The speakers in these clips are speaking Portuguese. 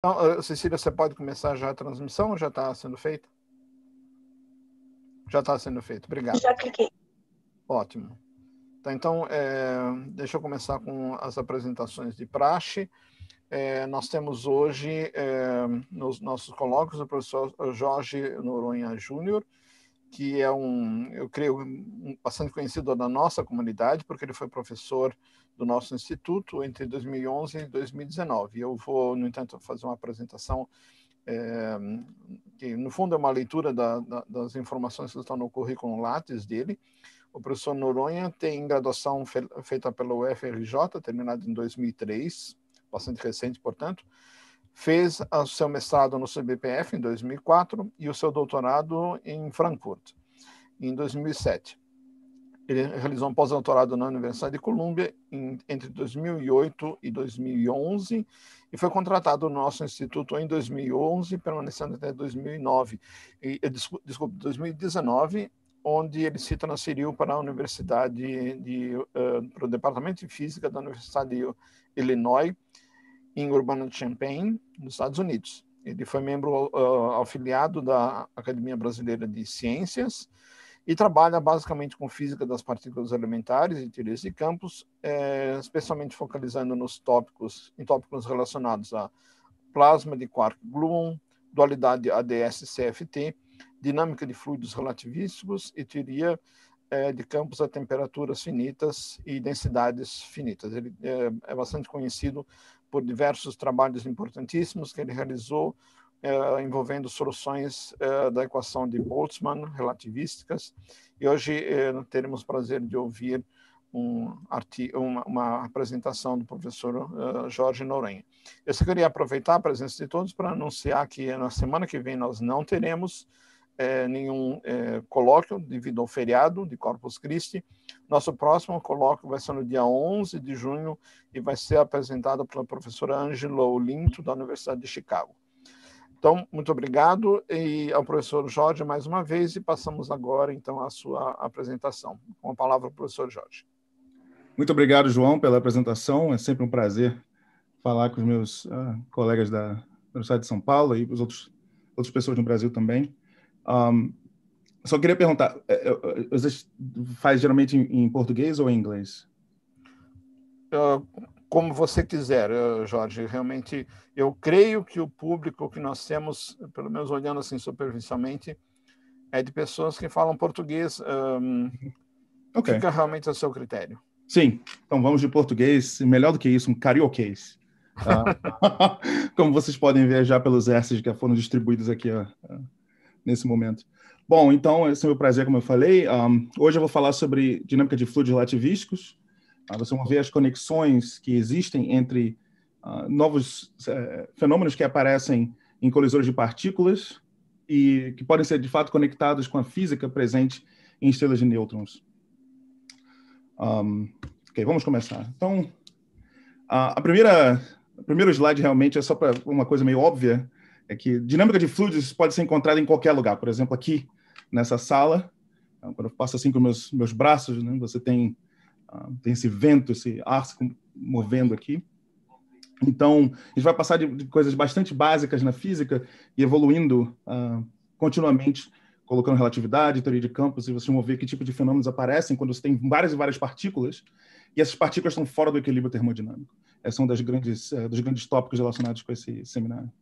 Então, eh, Cecília, você pode começar já a transmissão? Já está sendo feita? Já está sendo feito. Obrigado. Já cliquei. Ótimo. Tá, então, é, deixa eu começar com as apresentações de praxe. É, nós temos hoje, é, nos nossos colóquios, o professor Jorge Noronha Júnior, que é um, eu creio, um, bastante conhecido da nossa comunidade, porque ele foi professor do nosso instituto entre 2011 e 2019. Eu vou, no entanto, fazer uma apresentação é, que, no fundo, é uma leitura da, da, das informações que estão no currículo Lattes dele. O professor Noronha tem graduação fe, feita pela UFRJ, terminada em 2003, bastante recente, portanto. Fez o seu mestrado no CBPF em 2004 e o seu doutorado em Frankfurt em 2007. Ele realizou um pós-doutorado na Universidade de Columbia em, entre 2008 e 2011 e foi contratado no nosso instituto em 2011, permanecendo até 2009, e, desculpa, desculpa 2019, onde ele se transferiu para a Universidade de, uh, para o Departamento de Física da Universidade de Illinois em Urbana-Champaign, nos Estados Unidos. Ele foi membro uh, eh, afiliado da Academia Brasileira de Ciências e trabalha basicamente com física das partículas elementares e teorias de campos, é, especialmente focalizando nos tópicos, em tópicos relacionados a plasma de quark-gluon, dualidade ADS-CFT, dinâmica de fluidos relativísticos e teoria é, de campos a temperaturas finitas e densidades finitas. Ele é, é bastante conhecido por diversos trabalhos importantíssimos que ele realizou eh, envolvendo soluções eh, da equação de Boltzmann relativísticas. E hoje eh, teremos prazer de ouvir um uma, uma, apresentação do professor uh, Jorge Noronha. Eu só queria aproveitar a presença de todos para anunciar que na semana que vem nós não teremos eh, nenhum eh, colóquio devido ao feriado de Corpus Christi. Nosso próximo colóquio vai ser no dia 11 de junho e vai ser apresentado pela professora Angela Olinto, da Universidade de Chicago. Então, muito obrigado e ao professor Jorge mais uma vez e passamos agora então à sua apresentação. Com a palavra o professor Jorge. Muito obrigado, João, pela apresentação. É sempre um prazer falar com os meus uh, colegas da Universidade de São Paulo e os outros outras pessoas no Brasil também. Um, só queria perguntar, é, é, faz geralmente em, em português ou em inglês? Uh, como você quiser, eh, Jorge. Realmente, eu creio que o público que nós temos, pelo menos olhando assim superficialmente, é de pessoas que falam português. Um, uhum. okay. Fica realmente a seu critério. Sim, então vamos de português, melhor do que isso, um carioquês. Ah, como vocês podem ver já pelos S que foram distribuídos aqui ah, ah, nesse momento. Bom, então, esse é o meu prazer, como eu falei. Um, hoje eu vou falar sobre dinâmica de fluidos relativísticos, ah, você vão ver as conexões que existem entre uh, novos uh, fenômenos que aparecem em colisores de partículas e que podem ser de fato conectados com a física presente em estrelas de nêutrons. Um, ok, vamos começar. Então, a, a primeira, o primeiro slide realmente é só para uma coisa meio óbvia, é que dinâmica de fluidos pode ser encontrada em qualquer lugar. Por exemplo, aqui nessa sala, então, quando eu passo assim com meus meus braços, né, você tem ah, tem esse vento, esse ar se movendo aqui. Então, a gente vai passar de, de coisas bastante básicas na física e evoluindo uh, continuamente, colocando relatividade, teoria de campos, e vocês vão ver que tipo de fenômenos aparecem quando você tem várias e várias partículas, e essas partículas estão fora do equilíbrio termodinâmico. Essa é um das grandes, uh, dos grandes tópicos relacionados com esse seminário.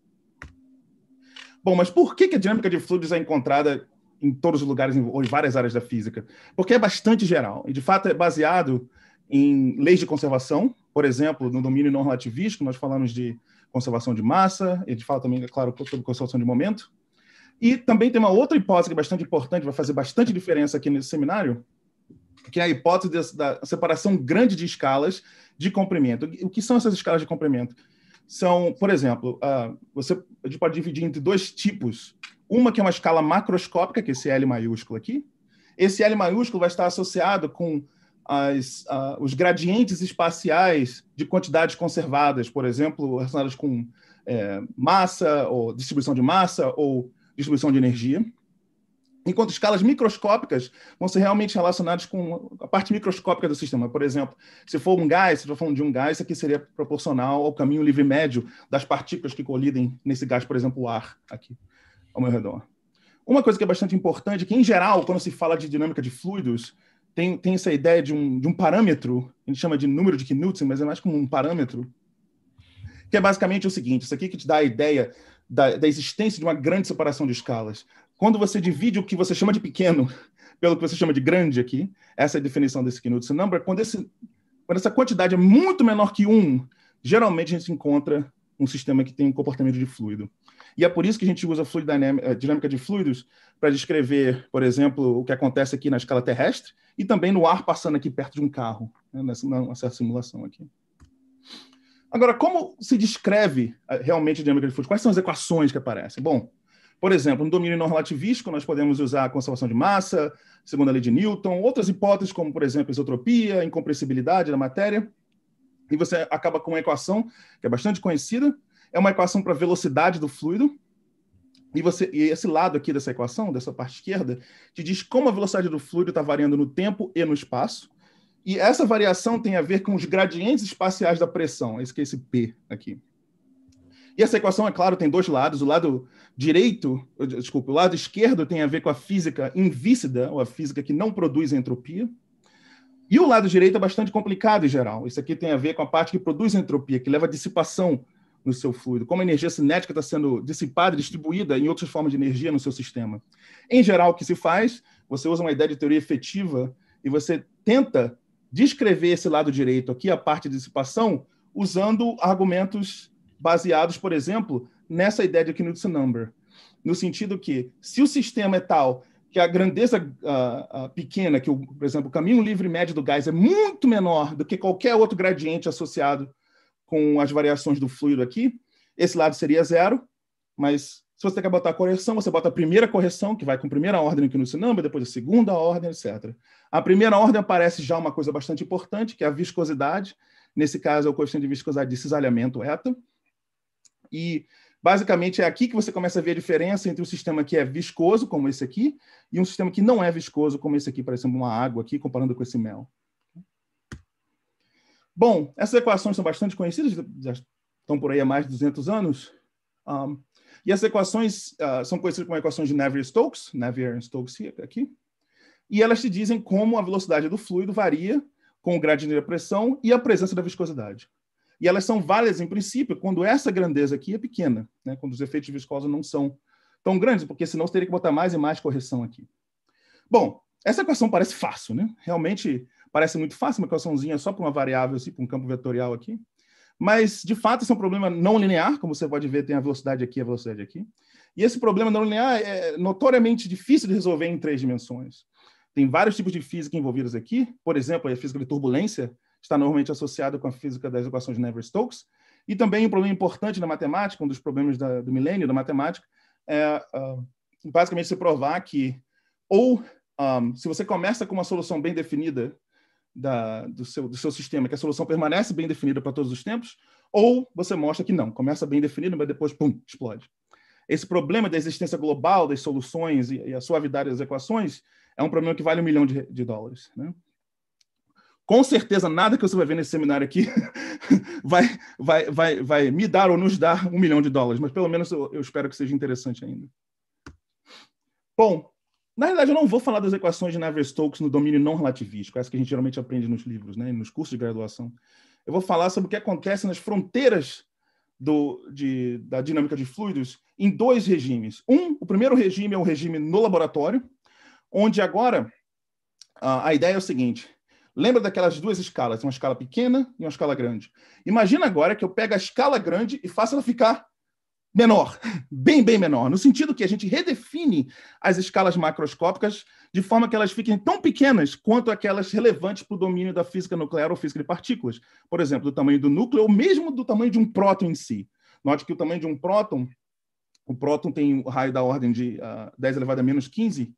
Bom, mas por que, que a dinâmica de fluidos é encontrada em todos os lugares, ou em várias áreas da física, porque é bastante geral e de fato é baseado em leis de conservação, por exemplo, no domínio não relativístico, nós falamos de conservação de massa, e de fato também, é claro, sobre conservação de momento. E também tem uma outra hipótese que é bastante importante, vai fazer bastante diferença aqui nesse seminário, que é a hipótese da separação grande de escalas de comprimento. O que são essas escalas de comprimento? São, por exemplo, ah, você pode dividir entre dois tipos uma que é uma escala macroscópica, que é esse L maiúsculo aqui. Esse L maiúsculo vai estar associado com as, uh, os gradientes espaciais de quantidades conservadas, por exemplo, relacionadas com é, massa, ou distribuição de massa, ou distribuição de energia. Enquanto escalas microscópicas vão ser realmente relacionadas com a parte microscópica do sistema. Por exemplo, se for um gás, se for falando de um gás, isso aqui seria proporcional ao caminho livre médio das partículas que colidem nesse gás, por exemplo, o ar aqui ao meu redor. Uma coisa que é bastante importante é que, em geral, quando se fala de dinâmica de fluidos, tem, tem essa ideia de um, de um parâmetro, a gente chama de número de Knudsen, mas é mais como um parâmetro, que é basicamente o seguinte, isso aqui que te dá a ideia da, da existência de uma grande separação de escalas. Quando você divide o que você chama de pequeno pelo que você chama de grande aqui, essa é a definição desse Knudsen number, quando, esse, quando essa quantidade é muito menor que um geralmente a gente encontra um sistema que tem um comportamento de fluido. E é por isso que a gente usa dinâmica, eh, dinâmica de fluidos para descrever, por exemplo, o que acontece aqui na escala terrestre e também no ar passando aqui perto de um carro, né, nessa uma certa simulação aqui. Agora, como se descreve eh, realmente a dinâmica de fluidos? Quais são as equações que aparecem? Bom, por exemplo, no domínio não relativístico, nós podemos usar a conservação de massa, segundo a lei de Newton, outras hipóteses, como, por exemplo, isotropia, incompressibilidade da matéria, e você acaba com uma equação que é bastante conhecida, é uma equação para velocidade do fluido. E, você, e esse lado aqui dessa equação, dessa parte esquerda, te diz como a velocidade do fluido está variando no tempo e no espaço. E essa variação tem a ver com os gradientes espaciais da pressão, esse é que é esse P aqui. E essa equação, é claro, tem dois lados. O lado direito, desculpa, o lado esquerdo tem a ver com a física invícida, ou a física que não produz entropia. E o lado direito é bastante complicado em geral. Isso aqui tem a ver com a parte que produz entropia, que leva à dissipação no seu fluido, como a energia cinética está sendo dissipada, distribuída em outras formas de energia no seu sistema. Em geral, o que se faz? Você usa uma ideia de teoria efetiva e você tenta descrever esse lado direito aqui, a parte de dissipação, usando argumentos baseados, por exemplo, nessa ideia de Knudsen number, no sentido que se o sistema é tal que a grandeza uh, uh, pequena, que, o, por exemplo, o caminho livre médio do gás é muito menor do que qualquer outro gradiente associado com as variações do fluido aqui, esse lado seria zero, mas se você quer botar a correção, você bota a primeira correção, que vai com a primeira ordem aqui no Sinamba, depois a segunda ordem, etc. A primeira ordem aparece já uma coisa bastante importante, que é a viscosidade. Nesse caso, é o coeficiente de viscosidade de cisalhamento eta. E, basicamente, é aqui que você começa a ver a diferença entre um sistema que é viscoso, como esse aqui, e um sistema que não é viscoso, como esse aqui, por exemplo, uma água aqui, comparando com esse mel. Bom, essas equações são bastante conhecidas, já estão por aí há mais de 200 anos. Um, e essas equações uh, são conhecidas como equações de Navier-Stokes, Navier-Stokes aqui, e elas te dizem como a velocidade do fluido varia com o gradiente da pressão e a presença da viscosidade. E elas são válidas, em princípio, quando essa grandeza aqui é pequena, né? quando os efeitos viscosos não são tão grandes, porque senão você teria que botar mais e mais correção aqui. Bom, essa equação parece fácil, né? Realmente, Parece muito fácil uma equaçãozinha só para uma variável, assim, para um campo vetorial aqui. Mas, de fato, esse é um problema não linear, como você pode ver, tem a velocidade aqui e a velocidade aqui. E esse problema não linear é notoriamente difícil de resolver em três dimensões. Tem vários tipos de física envolvidos aqui. Por exemplo, a física de turbulência está normalmente associada com a física das equações de Navier-Stokes. E também um problema importante na matemática, um dos problemas da, do milênio da matemática, é uh, basicamente se provar que, ou um, ah, se você começa com uma solução bem definida da, do, seu, do seu sistema, que a solução permanece bem definida para todos os tempos, ou você mostra que não, começa bem definido, mas depois, pum, explode. Esse problema da existência global das soluções e, e a suavidade das equações é um problema que vale um milhão de, de dólares. Né? Com certeza, nada que você vai ver nesse seminário aqui vai, vai, vai, vai me dar ou nos dar um milhão de dólares, mas pelo menos eu, eu espero que seja interessante ainda. Bom, na verdade, eu não vou falar das equações de Navier-Stokes no domínio não relativístico, é essa que a gente geralmente aprende nos livros, né, nos cursos de graduação. Eu vou falar sobre o que acontece nas fronteiras do, de, da dinâmica de fluidos em dois regimes. Um, o primeiro regime é o regime no laboratório, onde agora a, a ideia é o seguinte: lembra daquelas duas escalas, uma escala pequena e uma escala grande. Imagina agora que eu pego a escala grande e faço ela ficar menor, bem, bem menor, no sentido que a gente redefine as escalas macroscópicas de forma que elas fiquem tão pequenas quanto aquelas relevantes para o domínio da física nuclear ou física de partículas. Por exemplo, do tamanho do núcleo ou mesmo do tamanho de um próton em si. Note que o tamanho de um próton, o próton tem o um raio da ordem de uh, ah, 10 elevado a menos 15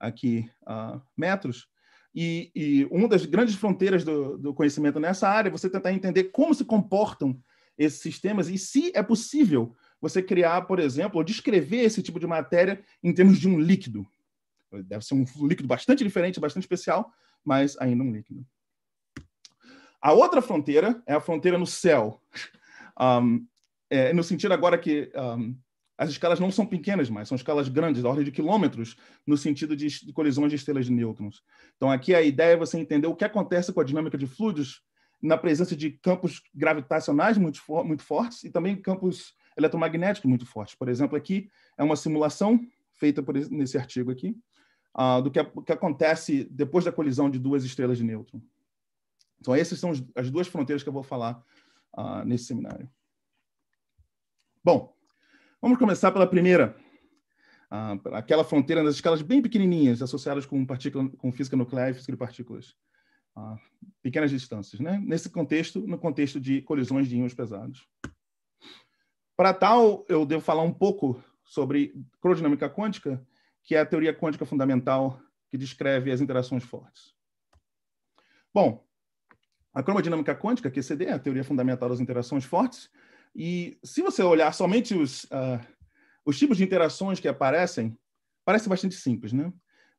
aqui, uh, metros, e, e, uma das grandes fronteiras do, do conhecimento nessa área é você tentar entender como se comportam esses sistemas e se é possível você criar, por exemplo, ou descrever esse tipo de matéria em termos de um líquido. Deve ser um líquido bastante diferente, bastante especial, mas ainda um líquido. A outra fronteira é a fronteira no céu. Um, é, no sentido agora que um, as escalas não são pequenas mais, são escalas grandes, da ordem de quilômetros, no sentido de colisões de estrelas de nêutrons. Então, aqui a ideia é você entender o que acontece com a dinâmica de fluidos na presença de campos gravitacionais muito, muito fortes e também campos eletromagnético muito forte. Por exemplo, aqui é uma simulação feita por, nesse artigo aqui uh, do que, que, acontece depois da colisão de duas estrelas de nêutron. Então, essas são as duas fronteiras que eu vou falar uh, nesse seminário. Bom, vamos começar pela primeira, uh, aquela fronteira das escalas bem pequenininhas associadas com, partícula, com física nuclear e física de partículas. Uh, pequenas distâncias, né? Nesse contexto, no contexto de colisões de íons pesados. Para tal, eu devo falar um pouco sobre cromodinâmica quântica, que é a teoria quântica fundamental que descreve as interações fortes. Bom, a cromodinâmica quântica, QCD, é, é a teoria fundamental das interações fortes, e se você olhar somente os, uh, os tipos de interações que aparecem, parece bastante simples, né?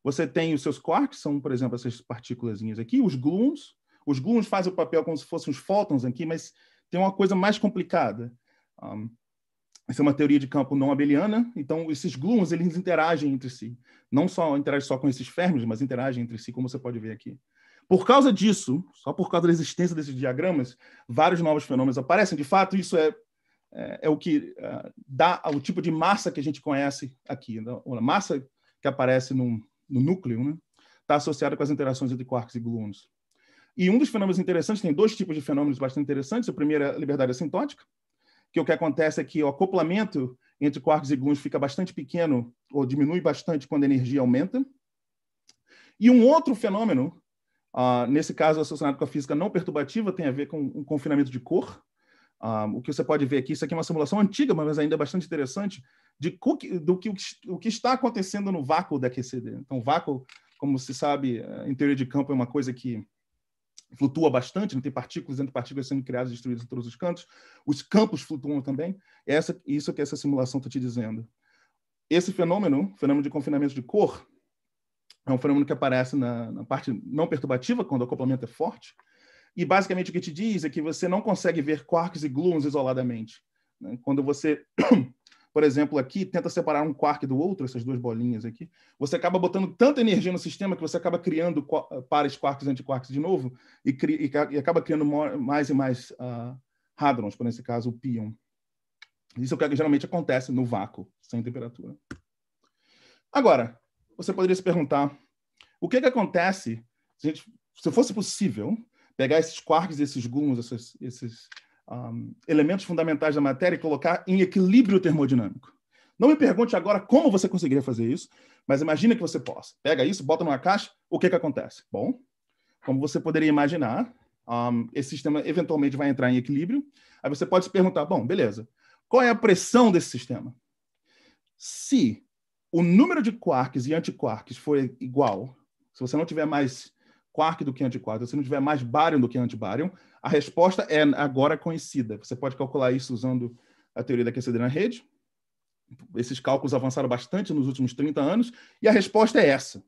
Você tem os seus quarks, são, por exemplo, essas partículas aqui, os gluons. Os gluons fazem o papel como se fossem os fótons aqui, mas tem uma coisa mais complicada. Um, ah, essa é uma teoria de campo não abeliana, então esses gluons eles interagem entre si. Não só interagem só com esses férmions, mas interagem entre si, como você pode ver aqui. Por causa disso, só por causa da existência desses diagramas, vários novos fenômenos aparecem. De fato, isso é, é, é o que é, dá o tipo de massa que a gente conhece aqui. Então, a massa que aparece num, no núcleo está né, tá associada com as interações entre quarks e gluons. E um dos fenômenos interessantes, tem dois tipos de fenômenos bastante interessantes. O primeiro é a liberdade assintótica, que o que acontece é que o acoplamento entre quarks e gluons fica bastante pequeno, ou diminui bastante quando a energia aumenta. E um outro fenômeno, uh, nesse caso associado com a física não perturbativa, tem a ver com um confinamento de cor. Uh, o que você pode ver aqui, isso aqui é uma simulação antiga, mas ainda é bastante interessante, de cookie, do que o que está acontecendo no vácuo da QCD. Então, vácuo, como se sabe, eh, em teoria de campo é uma coisa que flutua bastante, não tem partículas entre partículas sendo criadas e destruídas em todos os cantos. Os campos flutuam também. Essa, isso que essa simulação está te dizendo. Esse fenômeno, fenômeno de confinamento de cor, é um fenômeno que aparece na, na parte não perturbativa, quando o acoplamento é forte. E basicamente o que te diz é que você não consegue ver quarks e gluons isoladamente. Né? Quando você por exemplo, aqui, tenta separar um quark do outro, essas duas bolinhas aqui, você acaba botando tanta energia no sistema que você acaba criando ah, pares quarks e antiquarks de novo e, e, e acaba criando mais e mais uh, hadrons, por nesse caso o pion. Isso é o que geralmente acontece no vácuo, sem temperatura. Agora, você poderia se perguntar, o que, que acontece se, gente, se fosse possível pegar esses quarks, esses gluons, esses, esses um, elementos fundamentais da matéria e colocar em equilíbrio termodinâmico. Não me pergunte agora como você conseguiria fazer isso, mas imagina que você possa. Pega isso, bota numa caixa, o que, que acontece? Bom, como você poderia imaginar, um, esse sistema eventualmente vai entrar em equilíbrio. Aí você pode se perguntar: bom, beleza, qual é a pressão desse sistema? Se o número de quarks e antiquarks for igual, se você não tiver mais quark do que antiquark, se não tiver mais bárion do que antibárion, a resposta é agora conhecida. Você pode calcular isso usando a teoria da aquecida na rede. Esses cálculos avançaram bastante nos últimos 30 anos, e a resposta é essa.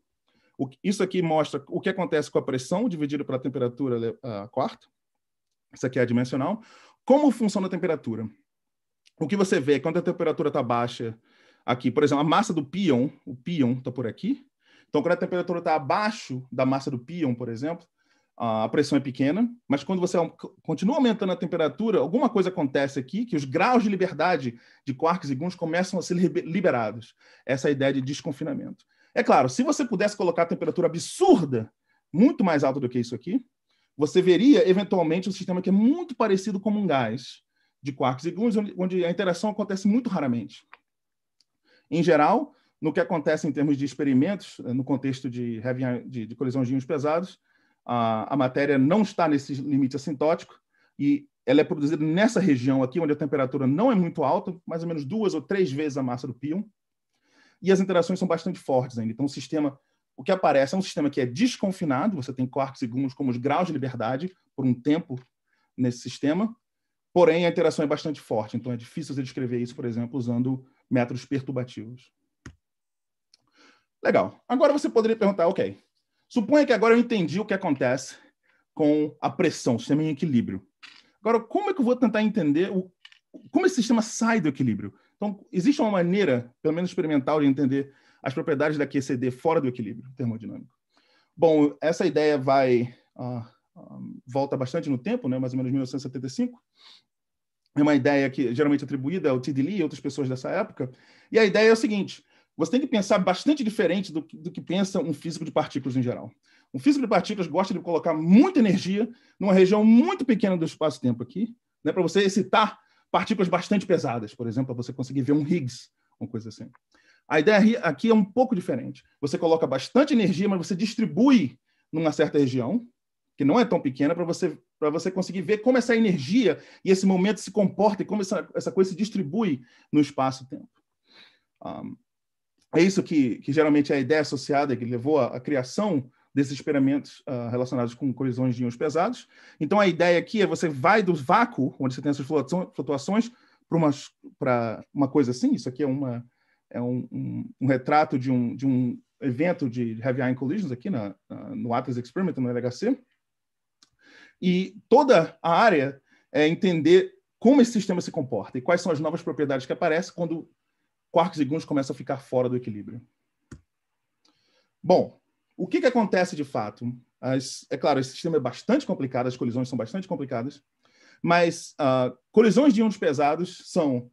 O, isso aqui mostra o que acontece com a pressão dividida pela temperatura a quarta. Isso aqui é dimensional. Como funciona a temperatura? O que você vê é quando a temperatura está baixa, aqui, por exemplo, a massa do pion, o pion está por aqui, então, quando a temperatura está abaixo da massa do pion, por exemplo, a pressão é pequena, mas quando você continua aumentando a temperatura, alguma coisa acontece aqui que os graus de liberdade de quarks e gluons começam a ser liberados. Essa é a ideia de desconfinamento. É claro, se você pudesse colocar a temperatura absurda, muito mais alta do que isso aqui, você veria eventualmente um sistema que é muito parecido com um gás de quarks e gluons, onde a interação acontece muito raramente. Em geral, no que acontece em termos de experimentos, eh, no contexto de, heavy, de, de colisão de íons pesados, a, a matéria não está nesse limite assintótico e ela é produzida nessa região aqui, onde a temperatura não é muito alta, mais ou menos duas ou três vezes a massa do pion, e as interações são bastante fortes ainda. Então, o sistema, o que aparece é um sistema que é desconfinado, você tem quarks e gluons como os graus de liberdade por um tempo nesse sistema, porém a interação é bastante forte, então é difícil você descrever isso, por exemplo, usando métodos perturbativos. Legal. Agora você poderia perguntar, ok, suponha que agora eu entendi o que acontece com a pressão, o sistema em equilíbrio. Agora, como é que eu vou tentar entender o, como esse sistema sai do equilíbrio? Então, existe uma maneira, pelo menos experimental, de entender as propriedades da QCD fora do equilíbrio termodinâmico. Bom, essa ideia vai uh, volta bastante no tempo, né? mais ou menos 1975. É uma ideia que geralmente atribuída ao T.D. e outras pessoas dessa época. E a ideia é o seguinte: você tem que pensar bastante diferente do, do que pensa um físico de partículas em geral. Um físico de partículas gosta de colocar muita energia numa região muito pequena do espaço-tempo aqui, né, para você excitar partículas bastante pesadas, por exemplo, para você conseguir ver um Higgs, uma coisa assim. A ideia aqui é um pouco diferente. Você coloca bastante energia, mas você distribui numa certa região, que não é tão pequena, para você, você conseguir ver como essa energia e esse momento se comporta e como essa, essa coisa se distribui no espaço-tempo. Um, é isso que, que geralmente é a ideia associada que levou à, à criação desses experimentos uh, relacionados com colisões de íons pesados. Então, a ideia aqui é você vai do vácuo, onde você tem essas flutuações, para uma, uma coisa assim. Isso aqui é, uma, é um, um, um retrato de um, de um evento de Heavy Ion Collisions aqui na, na, no Atlas Experiment, no LHC. E toda a área é entender como esse sistema se comporta e quais são as novas propriedades que aparecem quando quarks e gluons começam a ficar fora do equilíbrio. Bom, o que, que acontece de fato? As, é claro, esse sistema é bastante complicado, as colisões são bastante complicadas, mas uh, colisões de íons pesados são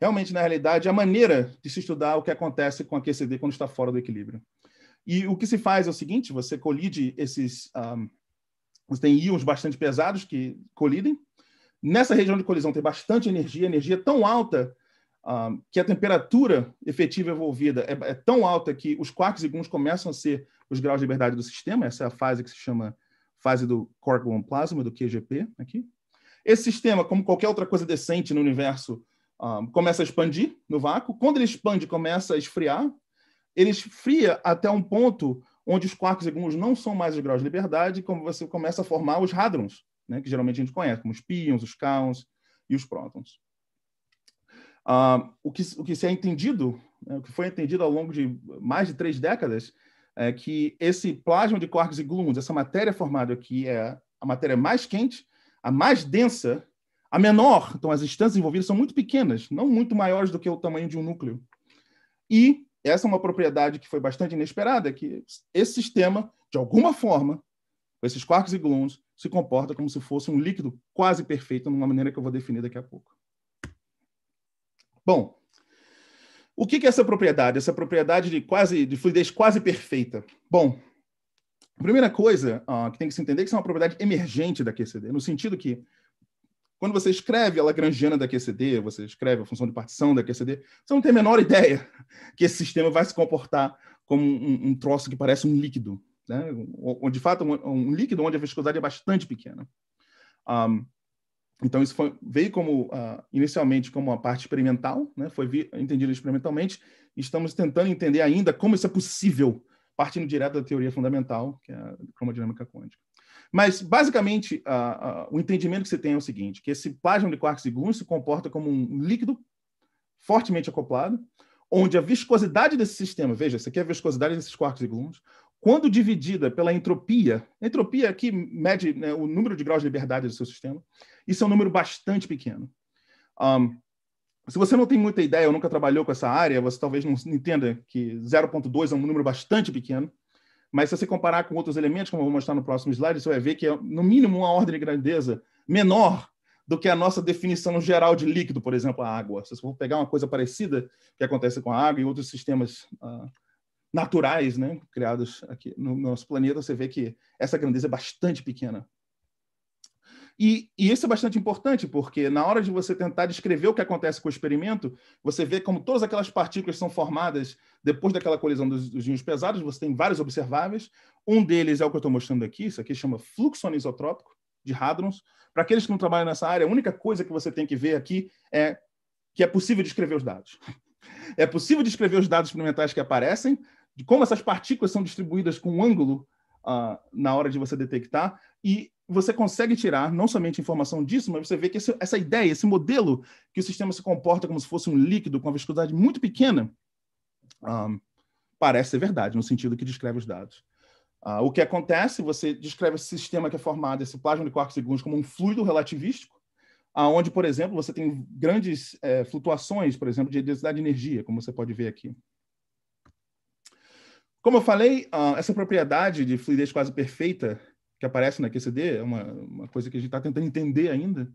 realmente, na realidade, a maneira de se estudar o que acontece com a QCD quando está fora do equilíbrio. E o que se faz é o seguinte: você colide esses. Um, ah, você tem íons bastante pesados que colidem. Nessa região de colisão tem bastante energia, energia tão alta um, ah, que a temperatura efetiva envolvida é, é, tão alta que os quarks e gluons começam a ser os graus de liberdade do sistema, essa é a fase que se chama fase do quark gluon plasma, do QGP aqui. Esse sistema, como qualquer outra coisa decente no universo, um, ah, começa a expandir no vácuo. Quando ele expande, começa a esfriar. Ele esfria até um ponto onde os quarks e gluons não são mais os graus de liberdade, como você começa a formar os hadrons, né, que geralmente a gente conhece, como os pions, os kaons e os prótons. Uh, o, que, o que se é entendido, né, o que foi entendido ao longo de mais de três décadas, é que esse plasma de quarks e gluons, essa matéria formada aqui, é a matéria mais quente, a mais densa, a menor. Então, as instâncias envolvidas são muito pequenas, não muito maiores do que o tamanho de um núcleo. E essa é uma propriedade que foi bastante inesperada, que esse sistema, de alguma forma, esses quarks e gluons, se comporta como se fosse um líquido quase perfeito, de uma maneira que eu vou definir daqui a pouco. Bom, o que é essa propriedade? Essa propriedade de quase de fluidez quase perfeita. Bom, a primeira coisa uh, que tem que se entender é que isso é uma propriedade emergente da QCD, no sentido que quando você escreve a Lagrangiana da QCD, você escreve a função de partição da QCD, você não tem a menor ideia que esse sistema vai se comportar como um, um troço que parece um líquido, né? de fato, um, um, líquido onde a viscosidade é bastante pequena. Um, então, isso foi, veio como, uh, inicialmente como uma parte experimental, né? foi vi, entendido experimentalmente, estamos tentando entender ainda como isso é possível, partindo direto da teoria fundamental, que é a cromodinâmica quântica. Mas, basicamente, uh, uh, o entendimento que você tem é o seguinte, que esse plasma de quarks e gluons se comporta como um líquido fortemente acoplado, onde a viscosidade desse sistema, veja, isso aqui é a viscosidade desses quarks e gluons, quando dividida pela entropia, entropia aqui é mede né, o número de graus de liberdade do seu sistema, isso é um número bastante pequeno. Um, se você não tem muita ideia ou nunca trabalhou com essa área, você talvez não entenda que 0.2 é um número bastante pequeno, mas se você comparar com outros elementos, como eu vou mostrar no próximo slide, você vai ver que é, no mínimo, uma ordem de grandeza menor do que a nossa definição geral de líquido, por exemplo, a água. Se você for pegar uma coisa parecida que acontece com a água e outros sistemas uh, naturais, né, criados aqui no nosso planeta, você vê que essa grandeza é bastante pequena. E, e, isso é bastante importante, porque na hora de você tentar descrever o que acontece com o experimento, você vê como todas aquelas partículas são formadas depois daquela colisão dos, dos íons pesados. Você tem vários observáveis. Um deles é o que eu estou mostrando aqui. Isso aqui chama fluxo anisotrópico de hadrons. Para aqueles que não trabalham nessa área, a única coisa que você tem que ver aqui é que é possível descrever os dados. É possível descrever os dados experimentais que aparecem, de como essas partículas são distribuídas com um ângulo uh, na hora de você detectar, e você consegue tirar não somente informação disso, mas você vê que esse, essa ideia, esse modelo que o sistema se comporta como se fosse um líquido com uma viscosidade muito pequena, um, ah, parece ser verdade, no sentido que descreve os dados. Uh, o que acontece, você descreve esse sistema que é formado, esse plasma de quarks segundos como um fluido relativístico, aonde, por exemplo, você tem grandes é, flutuações, por exemplo, de densidade de energia, como você pode ver aqui. Como eu falei, ah, essa propriedade de fluidez quase perfeita que aparece na QCD é uma, uma coisa que a gente está tentando entender ainda.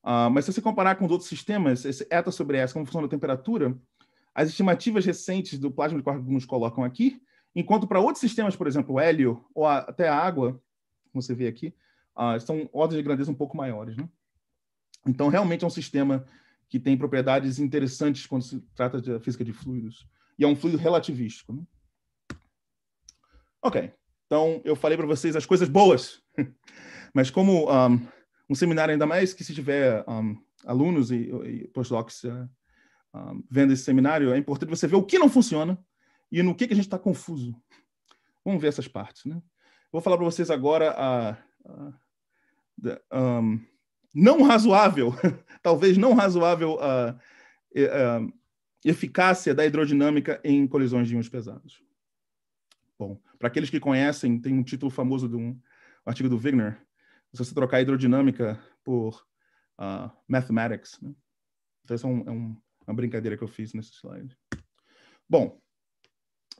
Ah, mas se você comparar com os outros sistemas, esse eta sobre S como função da temperatura, as estimativas recentes do plasma de quark que nos colocam aqui, enquanto para outros sistemas, por exemplo, o hélio ou a, até a água, como você vê aqui, ah, são ordens de grandeza um pouco maiores. Né? Então, realmente é um sistema que tem propriedades interessantes quando se trata de física de fluidos. E é um fluido relativístico. Né? Ok, então eu falei para vocês as coisas boas, mas como um, um, seminário ainda mais que se tiver um, alunos e, e postdocs uh, um, vendo esse seminário, é importante você ver o que não funciona e no que, que a gente está confuso. Vamos ver essas partes, né? Vou falar para vocês agora a, a, um, não razoável, talvez não razoável a, a, eficácia da hidrodinâmica em colisões de íons pesados. Bom, para aqueles que conhecem, tem um título famoso de um artigo do Wigner. Se você trocar hidrodinâmica por uh, mathematics, né? então essa é, um, é um, é uma brincadeira que eu fiz nesse slide. Bom,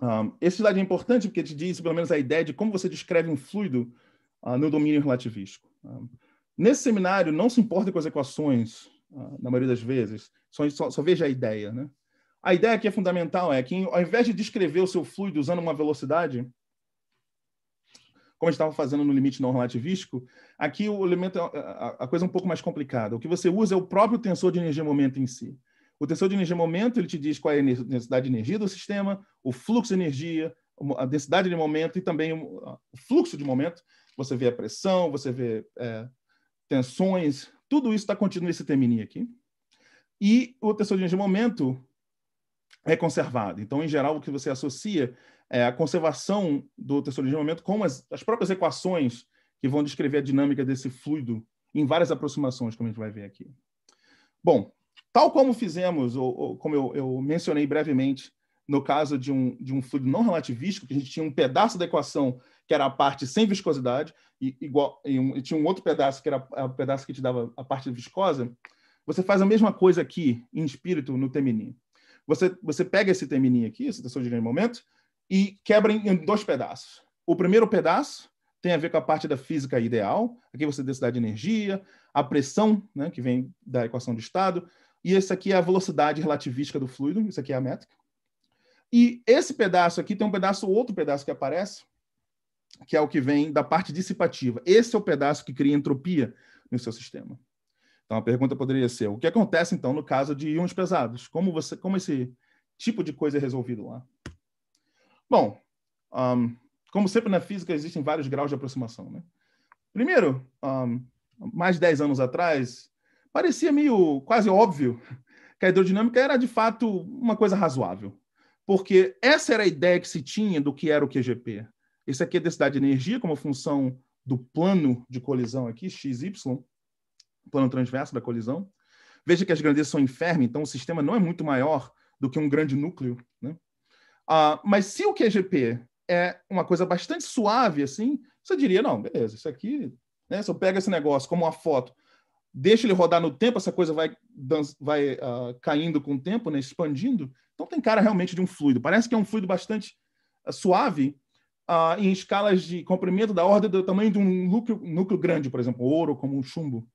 um, ah, esse slide é importante porque te diz, pelo menos, a ideia de como você descreve um fluido uh, no domínio relativístico. Um, nesse seminário, não se importa com as equações, uh, na maioria das vezes, só, só, só veja a ideia, né? A ideia que é fundamental é que, ao invés de descrever o seu fluido usando uma velocidade, como estava fazendo no limite não relativístico, aqui o elemento, a, coisa é um pouco mais complicada. O que você usa é o próprio tensor de energia-momento em si. O tensor de energia-momento ele te diz qual é a densidade de energia do sistema, o fluxo de energia, a densidade de momento e também o fluxo de momento. Você vê a pressão, você vê é, tensões, tudo isso está contido nesse termine aqui. E o tensor de energia-momento é conservado. Então, em geral, o que você associa é a conservação do tensor de desenvolvimento com as, as próprias equações que vão descrever a dinâmica desse fluido em várias aproximações, como a gente vai ver aqui. Bom, tal como fizemos, ou, ou como eu, eu, mencionei brevemente, no caso de um, de um fluido não relativístico, que a gente tinha um pedaço da equação que era a parte sem viscosidade, e, igual, e, um, e tinha um outro pedaço que era o pedaço que te dava a parte viscosa, você faz a mesma coisa aqui, em espírito, no Temini. Você, você pega esse termininho aqui, essa tensor de grande momento, e quebra em, em dois pedaços. O primeiro pedaço tem a ver com a parte da física ideal, aqui você tem a densidade de energia, a pressão, né, que vem da equação de estado, e esse aqui é a velocidade relativística do fluido, isso aqui é a métrica. E esse pedaço aqui tem um pedaço, outro pedaço que aparece, que é o que vem da parte dissipativa. Esse é o pedaço que cria entropia no seu sistema. Então a pergunta poderia ser: o que acontece então no caso de íons pesados? Como você, como esse tipo de coisa é resolvido lá? Bom, um, como sempre na física existem vários graus de aproximação, né? Primeiro, um, mais de 10 anos atrás, parecia meio quase óbvio que a hidrodinâmica era de fato uma coisa razoável, porque essa era a ideia que se tinha do que era o QGP. Esse aqui é a densidade de energia como função do plano de colisão aqui, XY, plano transverso da colisão. Veja que as grandezas são infermes, então o sistema não é muito maior do que um grande núcleo. Né? Ah, mas se o QGP é uma coisa bastante suave, assim, você diria, não, beleza, isso aqui... Né, se eu pego esse negócio como uma foto, deixa ele rodar no tempo, essa coisa vai, vai uh, caindo com o tempo, né, expandindo. Então tem cara realmente de um fluido. Parece que é um fluido bastante uh, suave, Uh, em escalas de comprimento da ordem do tamanho de um núcleo, núcleo grande, por exemplo, ouro como um chumbo.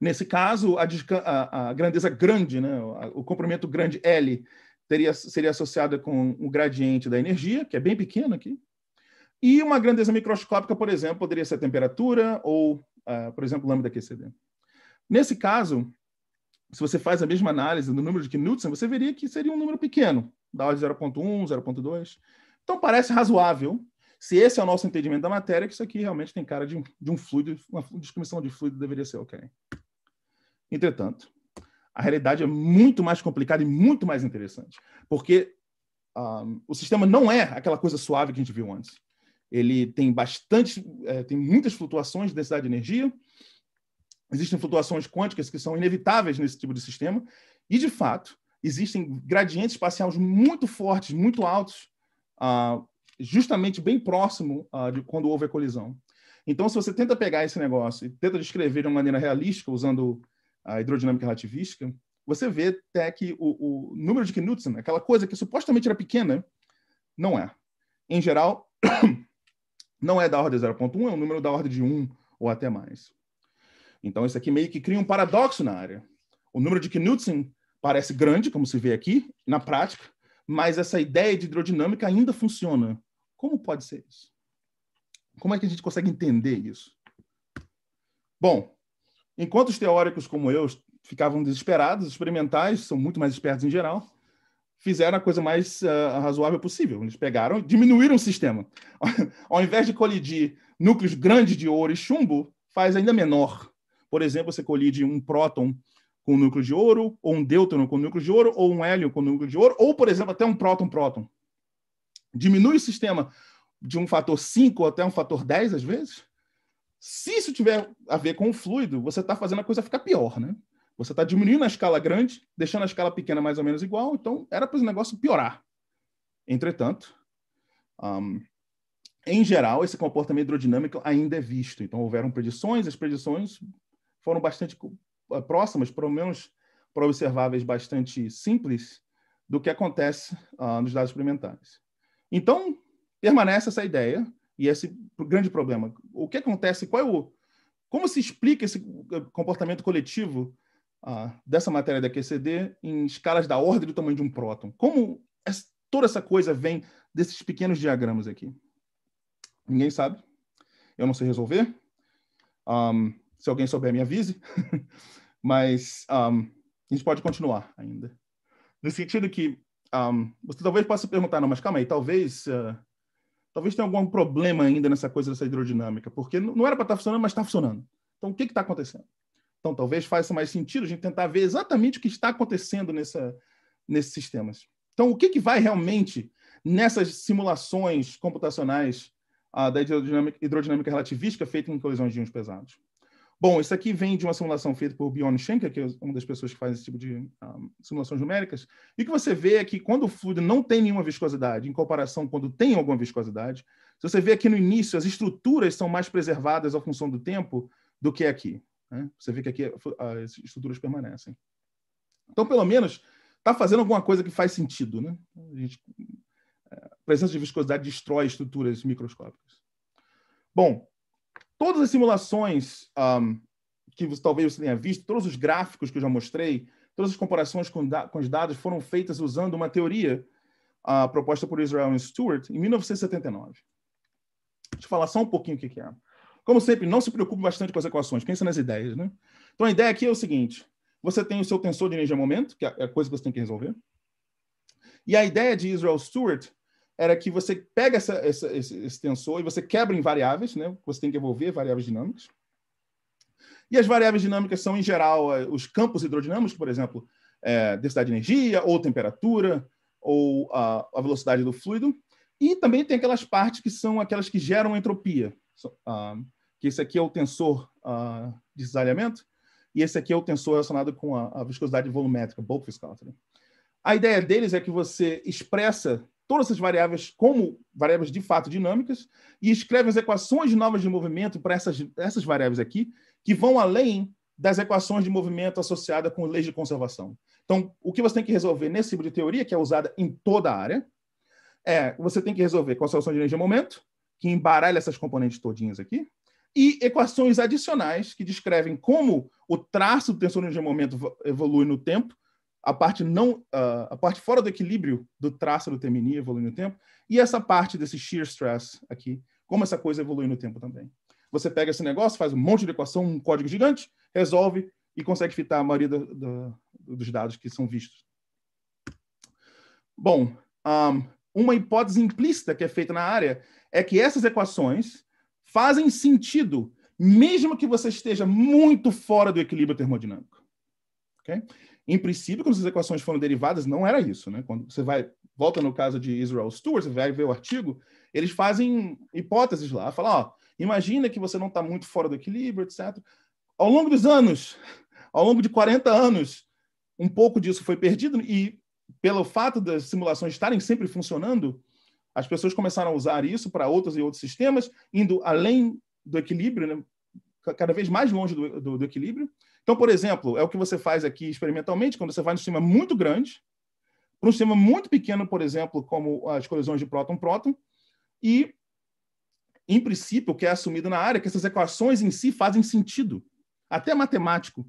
Nesse caso, a, a, a grandeza grande, né, o comprimento grande L, teria, seria associada com o gradiente da energia, que é bem pequeno aqui. E uma grandeza microscópica, por exemplo, poderia ser a temperatura ou, uh, por exemplo, lambda QCD. Nesse caso, se você faz a mesma análise do número de Knudsen, você veria que seria um número pequeno, da ordem de 0.1, 0.2. Então parece razoável, se esse é o nosso entendimento da matéria, que isso aqui realmente tem cara de, de um fluido, uma descrição de fluido deveria ser ok. Entretanto, a realidade é muito mais complicada e muito mais interessante, porque um, ah, o sistema não é aquela coisa suave que a gente viu antes. Ele tem bastante, é, tem muitas flutuações de densidade de energia, existem flutuações quânticas que são inevitáveis nesse tipo de sistema, e de fato, existem gradientes espaciais muito fortes, muito altos, uh, justamente bem próximo uh, de quando houve a colisão. Então, se você tenta pegar esse negócio e tenta descrever de uma maneira realística, usando a hidrodinâmica relativística, você vê até que o, o número de Knudsen, aquela coisa que supostamente era pequena, não é. Em geral, não é da ordem de 0.1, é um número da ordem de 1 ou até mais. Então, isso aqui meio que cria um paradoxo na área. O número de Knudsen parece grande, como se vê aqui, na prática, mas essa ideia de hidrodinâmica ainda funciona. Como pode ser isso? Como é que a gente consegue entender isso? Bom, Enquanto os teóricos como eu ficavam desesperados, os experimentais, são muito mais espertos em geral, fizeram a coisa mais uh, razoável possível. Eles pegaram, diminuíram o sistema. Ao invés de colidir núcleos grandes de ouro e chumbo, faz ainda menor. Por exemplo, você colide um próton com um núcleo de ouro, ou um deuteron com um núcleo de ouro, ou um hélio com um núcleo de ouro, ou, por exemplo, até um próton-próton. Diminui o sistema de um fator 5 até um fator 10, às vezes, se isso tiver a ver com o fluido, você está fazendo a coisa ficar pior, né? Você está diminuindo a escala grande, deixando a escala pequena mais ou menos igual, então era para o negócio piorar. Entretanto, um, em geral, esse comportamento hidrodinâmico ainda é visto. Então, houveram predições, as predições foram bastante ah, próximas, pelo menos para observáveis bastante simples, do que acontece uh, nos dados experimentais. Então, permanece essa ideia e esse grande problema. O que acontece? Qual é o, como se explica esse comportamento coletivo ah, dessa matéria da QCD em escalas da ordem do tamanho de um próton? Como essa, toda essa coisa vem desses pequenos diagramas aqui? Ninguém sabe. Eu não sei resolver. Um, se alguém souber, me avise. Mas um, a gente pode continuar ainda. No sentido que um, você talvez possa perguntar, não, mas calma aí, talvez uh, talvez tenha algum problema ainda nessa coisa dessa hidrodinâmica, porque não era para estar tá funcionando, mas está funcionando. Então, o que está acontecendo? Então, talvez faça mais sentido a gente tentar ver exatamente o que está acontecendo nessa, nesses sistemas. Então, o que, que vai realmente nessas simulações computacionais ah, da hidrodinâmica, hidrodinâmica relativística feita em colisões de íons pesados? Bom, isso aqui vem de uma simulação feita por Bjorn Schenker, que é uma das pessoas que faz esse tipo de um, simulações numéricas. E o que você vê é que quando o fluido não tem nenhuma viscosidade, em comparação quando tem alguma viscosidade, se você vê aqui no início, as estruturas são mais preservadas à função do tempo do que aqui. Né? Você vê que aqui as estruturas permanecem. Então, pelo menos, está fazendo alguma coisa que faz sentido. Né? A, gente, é, a presença de viscosidade destrói estruturas microscópicas. Bom, Todas as simulações um, que você, talvez você tenha visto, todos os gráficos que eu já mostrei, todas as comparações com, da, com os dados foram feitas usando uma teoria uh, proposta por Israel e Stewart em 1979. Deixa eu falar só um pouquinho o que é. Como sempre, não se preocupe bastante com as equações, pensa nas ideias, né? Então a ideia aqui é o seguinte: você tem o seu tensor de energia momento, que é a coisa que você tem que resolver. E a ideia de Israel Stewart era que você pega essa, essa, esse, esse, tensor e você quebra em variáveis, né? Você tem que envolver variáveis dinâmicas. E as variáveis dinâmicas são, em geral, eh, os campos hidrodinâmicos, por exemplo, é, densidade de energia, ou temperatura, ou a, a, velocidade do fluido. E também tem aquelas partes que são aquelas que geram entropia. So, ah, que esse aqui é o tensor ah, de desalhamento, e esse aqui é o tensor relacionado com a, a viscosidade volumétrica, bulk viscosity. Né? A ideia deles é que você expressa todas essas variáveis como variáveis de fato dinâmicas e escreve as equações novas de movimento para essas, essas variáveis aqui, que vão além das equações de movimento associadas com leis de conservação. Então, o que você tem que resolver nesse tipo de teoria, que é usada em toda a área, é você tem que resolver conservação de energia e momento, que embaralha essas componentes todinhas aqui, e equações adicionais que descrevem como o traço do tensor de energia e momento evolui no tempo a parte não uh, a parte fora do equilíbrio do traço do termini evolui no tempo e essa parte desse shear stress aqui, como essa coisa evolui no tempo também. Você pega esse negócio, faz um monte de equação, um código gigante, resolve e consegue fitar a maioria do, do, dos dados que são vistos. Bom, um, uma hipótese implícita que é feita na área é que essas equações fazem sentido mesmo que você esteja muito fora do equilíbrio termodinâmico. ok em princípio, quando essas equações foram derivadas, não era isso, né? Quando você vai volta no caso de Israel Stewart, você vai ver o artigo, eles fazem hipóteses lá, falam, ó, imagina que você não está muito fora do equilíbrio, etc. Ao longo dos anos, ao longo de 40 anos, um pouco disso foi perdido e pelo fato das simulações estarem sempre funcionando, as pessoas começaram a usar isso para outros e outros sistemas, indo além do equilíbrio, né? cada vez mais longe do, do, do equilíbrio. Então, por exemplo, é o que você faz aqui experimentalmente, quando você vai num sistema muito grande, para um sistema muito pequeno, por exemplo, como as colisões de próton-próton, e, em princípio, o que é assumido na área é que essas equações em si fazem sentido, até matemático,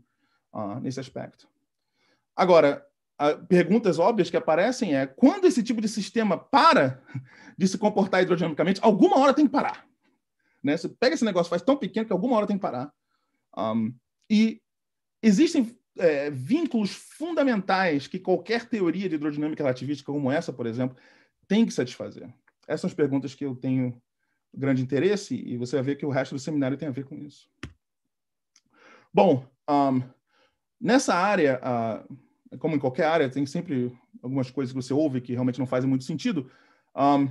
ah, nesse aspecto. Agora, perguntas óbvias que aparecem é quando esse tipo de sistema para de se comportar hidrodinamicamente, alguma hora tem que parar. Né? Você pega esse negócio, faz tão pequeno que alguma hora tem que parar. Um, e existem é, vínculos fundamentais que qualquer teoria de hidrodinâmica relativística, como essa, por exemplo, tem que satisfazer? Essas são as perguntas que eu tenho grande interesse e você vai ver que o resto do seminário tem a ver com isso. Bom, um, nessa área, uh, como em qualquer área, tem sempre algumas coisas que você ouve que realmente não fazem muito sentido. Um,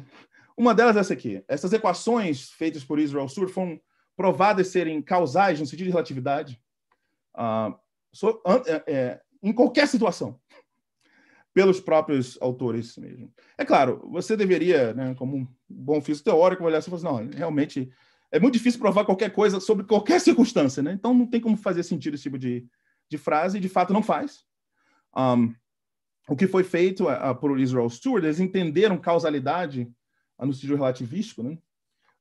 uma delas é essa aqui. Essas equações feitas por Israel Sur foram provadas serem causais no sentido de relatividade. Ah, so, é, é, em qualquer situação, pelos próprios autores mesmo. É claro, você deveria, né, como um bom físico teórico, olhar se assim e falar assim, não, realmente é muito difícil provar qualquer coisa sobre qualquer circunstância, né? Então não tem como fazer sentido esse tipo de, de frase, e de fato não faz. Um, o que foi feito uh, por Israel Stewart, eles entenderam causalidade uh, no sentido relativístico, né?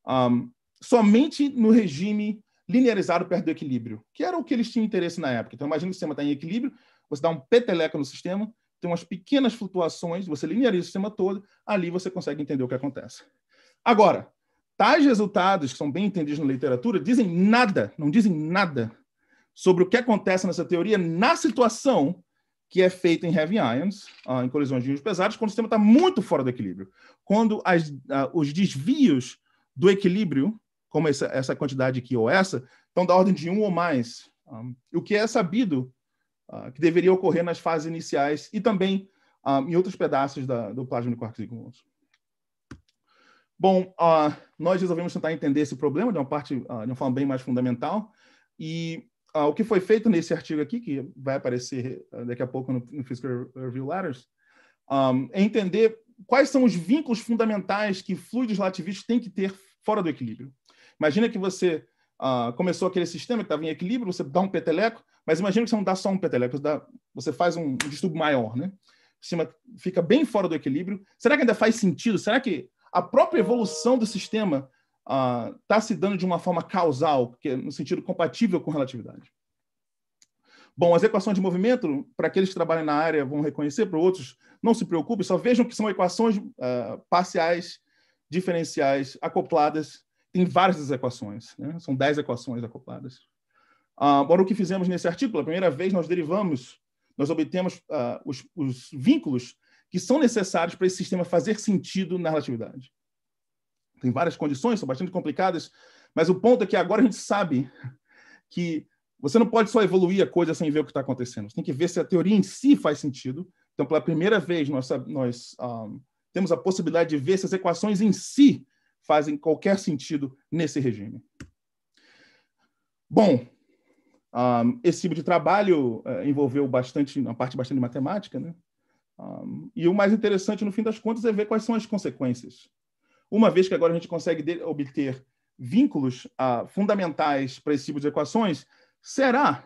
um, somente no regime linearizado perto do equilíbrio, que era o que eles tinham interesse na época. Então, imagina que o sistema está em equilíbrio, você dá um peteleco no sistema, tem umas pequenas flutuações, você lineariza o sistema todo, ali você consegue entender o que acontece. Agora, tais resultados, que são bem entendidos na literatura, dizem nada, não dizem nada sobre o que acontece nessa teoria na situação que é feita em heavy ions, ah, em colisões de íons pesados, quando o sistema está muito fora do equilíbrio. Quando as, ah, os desvios do equilíbrio como essa, essa quantidade aqui ou essa, estão da ordem de um ou mais. Um, ah, o que é sabido uh, que deveria ocorrer nas fases iniciais e também um, ah, em outros pedaços da, do plasma de quarks e gluons. Bom, uh, nós resolvemos tentar entender esse problema de uma parte, uh, de uma forma bem mais fundamental. E o que foi feito nesse artigo aqui, que vai aparecer daqui a pouco no, no Physical Review Letters, um, é entender quais são os vínculos fundamentais que fluidos relativistas têm que ter fora do equilíbrio. Imagina que você uh, começou aquele sistema que estava em equilíbrio, você dá um peteleco, mas imagina que você não dá só um peteleco, você, dá, você faz um, um distúrbio maior, né? O sistema fica bem fora do equilíbrio. Será que ainda faz sentido? Será que a própria evolução do sistema está ah, uh, se dando de uma forma causal, que é no sentido compatível com relatividade? Bom, as equações de movimento, para aqueles que trabalham na área vão reconhecer, para outros não se preocupe, só vejam que são equações uh, parciais diferenciais acopladas tem várias equações, né? são 10 equações acopladas. Ah, agora, o que fizemos nesse artigo, pela primeira vez, nós derivamos, nós obtemos uh, os, os, vínculos que são necessários para esse sistema fazer sentido na relatividade. Tem várias condições, são bastante complicadas, mas o ponto é que agora a gente sabe que você não pode só evoluir a coisa sem ver o que está acontecendo. Você tem que ver se a teoria em si faz sentido. Então, pela primeira vez, nós, nós um, ah, temos a possibilidade de ver se as equações em si fazem qualquer sentido nesse regime. Bom, um, ah, esse tipo de trabalho uh, envolveu bastante, uma parte bastante matemática, né? Um, ah, e o mais interessante, no fim das contas, é ver quais são as consequências. Uma vez que agora a gente consegue obter vínculos uh, fundamentais para esse tipo de equações, será,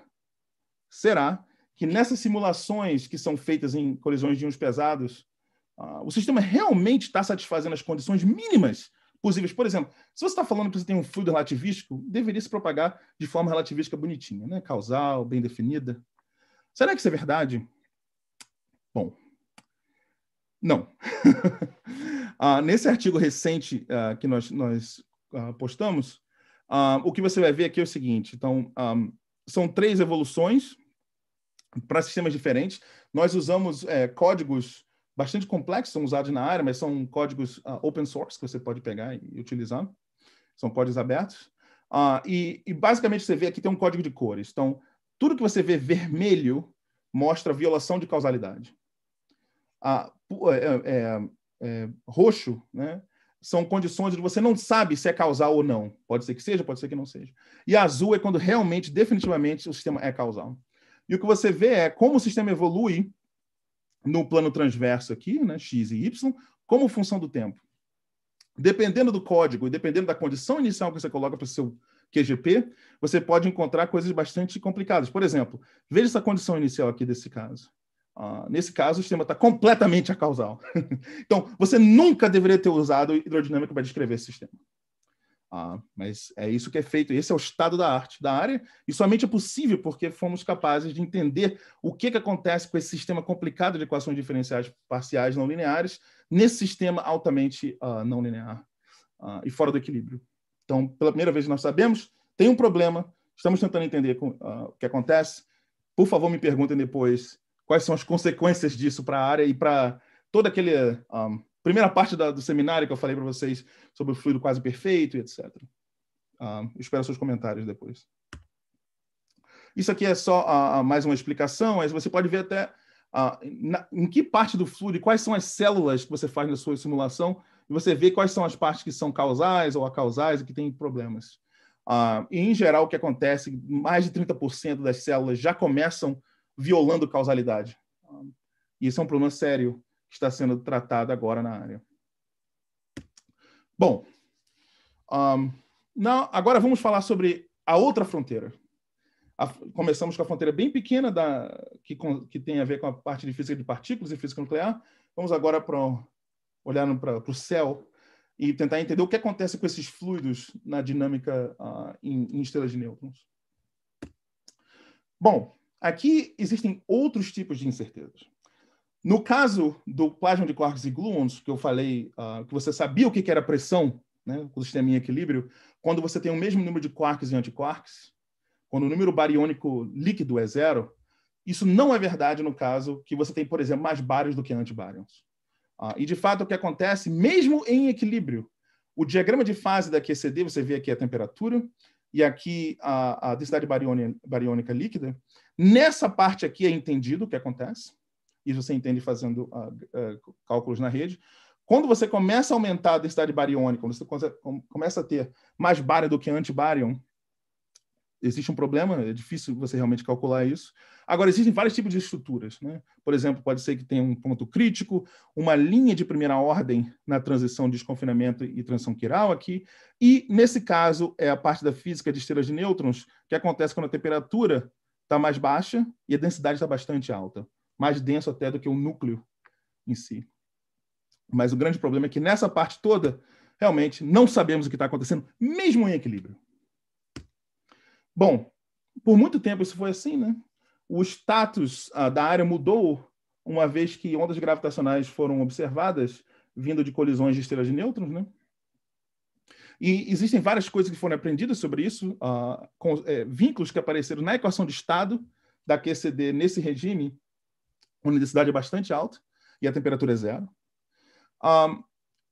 será que nessas simulações que são feitas em colisões de íons pesados, uh, o sistema realmente está satisfazendo as condições mínimas possíveis. Por exemplo, se você está falando que você tem um fluido relativístico, deveria se propagar de forma relativística bonitinha, né? causal, bem definida. Será que isso é verdade? Bom, não. ah, nesse artigo recente ah, que nós, nós ah, postamos, ah, o que você vai ver aqui é o seguinte: então, ah, são três evoluções para sistemas diferentes. Nós usamos é, códigos bastante complexos, são usados na área, mas são códigos uh, open source que você pode pegar e utilizar. São códigos abertos. Uh, e, e, basicamente você vê aqui tem um código de cores. Então, tudo que você vê vermelho mostra violação de causalidade. Uh, é, é, é, roxo, né? São condições onde você não sabe se é causal ou não. Pode ser que seja, pode ser que não seja. E azul é quando realmente, definitivamente, o sistema é causal. E o que você vê é como o sistema evolui no plano transverso aqui, né, x e y, como função do tempo. Dependendo do código e dependendo da condição inicial que você coloca para o seu QGP, você pode encontrar coisas bastante complicadas. Por exemplo, veja essa condição inicial aqui desse caso. Uh, nesse caso, o sistema está completamente acausal. então, você nunca deveria ter usado hidrodinâmica para descrever esse sistema. Ah, mas é isso que é feito, esse é o estado da arte da área, e somente é possível porque fomos capazes de entender o que, que acontece com esse sistema complicado de equações diferenciais parciais não lineares nesse sistema altamente uh, não linear uh, e fora do equilíbrio. Então, pela primeira vez nós sabemos, tem um problema, estamos tentando entender com, uh, o que acontece. Por favor, me perguntem depois quais são as consequências disso para a área e para todo aquele primeira parte da, do seminário que eu falei para vocês sobre o fluido quase perfeito e etc. Uh, ah, espero seus comentários depois. Isso aqui é só uh, mais uma explicação, mas você pode ver até uh, na, em que parte do fluido e quais são as células que você faz na sua simulação e você vê quais são as partes que são causais ou acausais e que têm problemas. e, em geral, o que acontece, mais de 30% das células já começam violando causalidade. e isso é um problema sério está sendo tratada agora na área. Bom, um, não, agora vamos falar sobre a outra fronteira. A, começamos com a fronteira bem pequena da, que, que, tem a ver com a parte de física de partículas e física nuclear. Vamos agora para olhar para o céu e tentar entender o que acontece com esses fluidos na dinâmica uh, em, em estrelas de nêutrons. Bom, aqui existem outros tipos de incertezas. No caso do plasma de quarks e gluons, que eu falei, uh, que você sabia o que, era pressão, né, o sistema em equilíbrio, quando você tem o mesmo número de quarks e antiquarks, quando o número bariônico líquido é zero, isso não é verdade no caso que você tem, por exemplo, mais bários do que antibárions. Uh, e, de fato, o que acontece, mesmo em equilíbrio, o diagrama de fase da QCD, você vê aqui a temperatura e aqui a, a densidade bariônica líquida, nessa parte aqui é entendido o que acontece, isso você entende fazendo uh, uh, cálculos na rede. Quando você começa a aumentar a densidade bariônica, quando você começa a ter mais bário do que antibário, existe um problema, é difícil você realmente calcular isso. Agora, existem vários tipos de estruturas. Né? Por exemplo, pode ser que tenha um ponto crítico, uma linha de primeira ordem na transição de desconfinamento e transição quiral aqui. E, nesse caso, é a parte da física de estrelas de nêutrons, que acontece quando a temperatura está mais baixa e a densidade está bastante alta mais denso até do que o núcleo em si. Mas o grande problema é que nessa parte toda, realmente não sabemos o que está acontecendo, mesmo em equilíbrio. Bom, por muito tempo isso foi assim, né? O status ah, da área mudou uma vez que ondas gravitacionais foram observadas vindo de colisões de estrelas de nêutrons, né? E existem várias coisas que foram aprendidas sobre isso, ah, com, é, vínculos que apareceram na equação de estado da QCD nesse regime, umidade é bastante alta e a temperatura é zero. Um,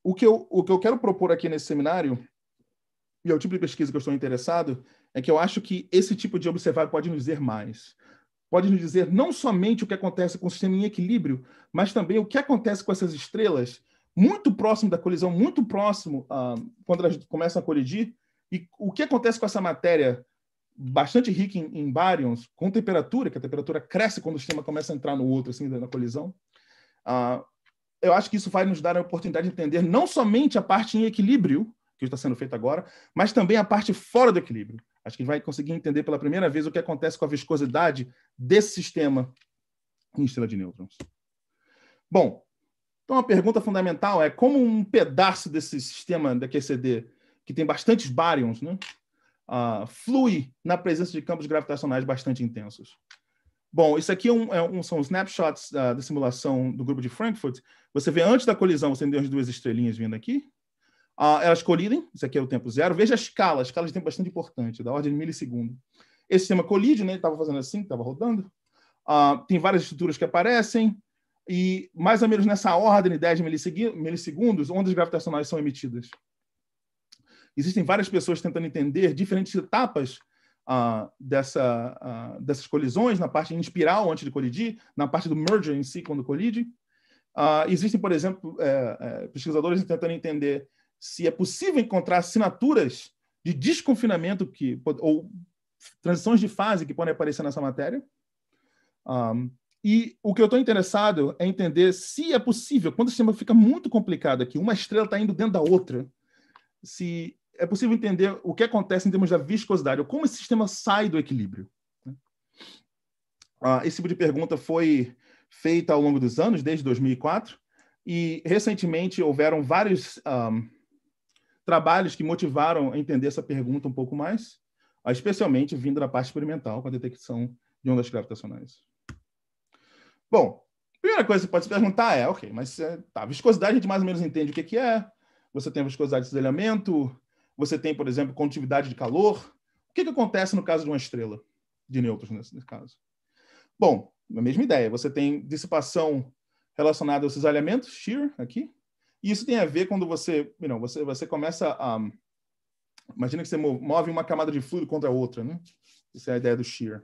o, que eu, o que eu quero propor aqui nesse seminário, e é o tipo de pesquisa que eu estou interessado, é que eu acho que esse tipo de observável pode nos dizer mais. Pode nos dizer não somente o que acontece com o sistema em equilíbrio, mas também o que acontece com essas estrelas muito próximo da colisão, muito próximo um, quando elas começam a colidir, e o que acontece com essa matéria bastante rica em, em baryons, com temperatura, que a temperatura cresce quando o sistema começa a entrar no outro, assim, na colisão, uh, eu acho que isso vai nos dar a oportunidade de entender não somente a parte em equilíbrio, que está sendo feita agora, mas também a parte fora do equilíbrio. Acho que a gente vai conseguir entender pela primeira vez o que acontece com a viscosidade desse sistema em estrela de nêutrons. Bom, então a pergunta fundamental é como um pedaço desse sistema da QCD, que tem bastantes baryons, né? uh, flui na presença de campos gravitacionais bastante intensos. Bom, isso aqui é um, é um, são snapshots uh, da simulação do grupo de Frankfurt. Você vê antes da colisão, você tem as duas estrelinhas vindo aqui. Uh, elas colidem, isso aqui é o tempo zero. Veja a escala, a escala de tempo é bastante importante, da ordem de milissegundo. Esse sistema colide, né? ele estava fazendo assim, estava rodando. Uh, tem várias estruturas que aparecem, e mais ou menos nessa ordem, 10 milissegundos, ondas gravitacionais são emitidas existem várias pessoas tentando entender diferentes etapas uh, dessa, uh, dessas colisões, na parte em espiral antes de colidir, na parte do merger em si, quando colide. Uh, existem, por exemplo, eh, eh, pesquisadores tentando entender se é possível encontrar assinaturas de desconfinamento que, ou transições de fase que podem aparecer nessa matéria. Um, e o que eu estou interessado é entender se é possível, quando o sistema fica muito complicado aqui, uma estrela está indo dentro da outra, se é possível entender o que acontece em termos da viscosidade, ou como esse sistema sai do equilíbrio. Né? Ah, esse tipo de pergunta foi feita ao longo dos anos, desde 2004, e recentemente houveram vários um, trabalhos que motivaram a entender essa pergunta um pouco mais, ah, especialmente vindo da parte experimental com a detecção de ondas gravitacionais. Bom, a primeira coisa que você pode se perguntar é, ok, mas eh, tá, viscosidade a gente mais ou menos entende o que, é, você tem a viscosidade de espelhamento, você tem, por exemplo, condutividade de calor. O que, que acontece no caso de uma estrela de nêutrons, nesse, nesse caso? Bom, a mesma ideia. Você tem dissipação relacionada aos cisalhamentos, shear, aqui. E isso tem a ver quando você, você, você começa a... Imagina que você move uma camada de fluido contra a outra, né? Essa é a ideia do shear.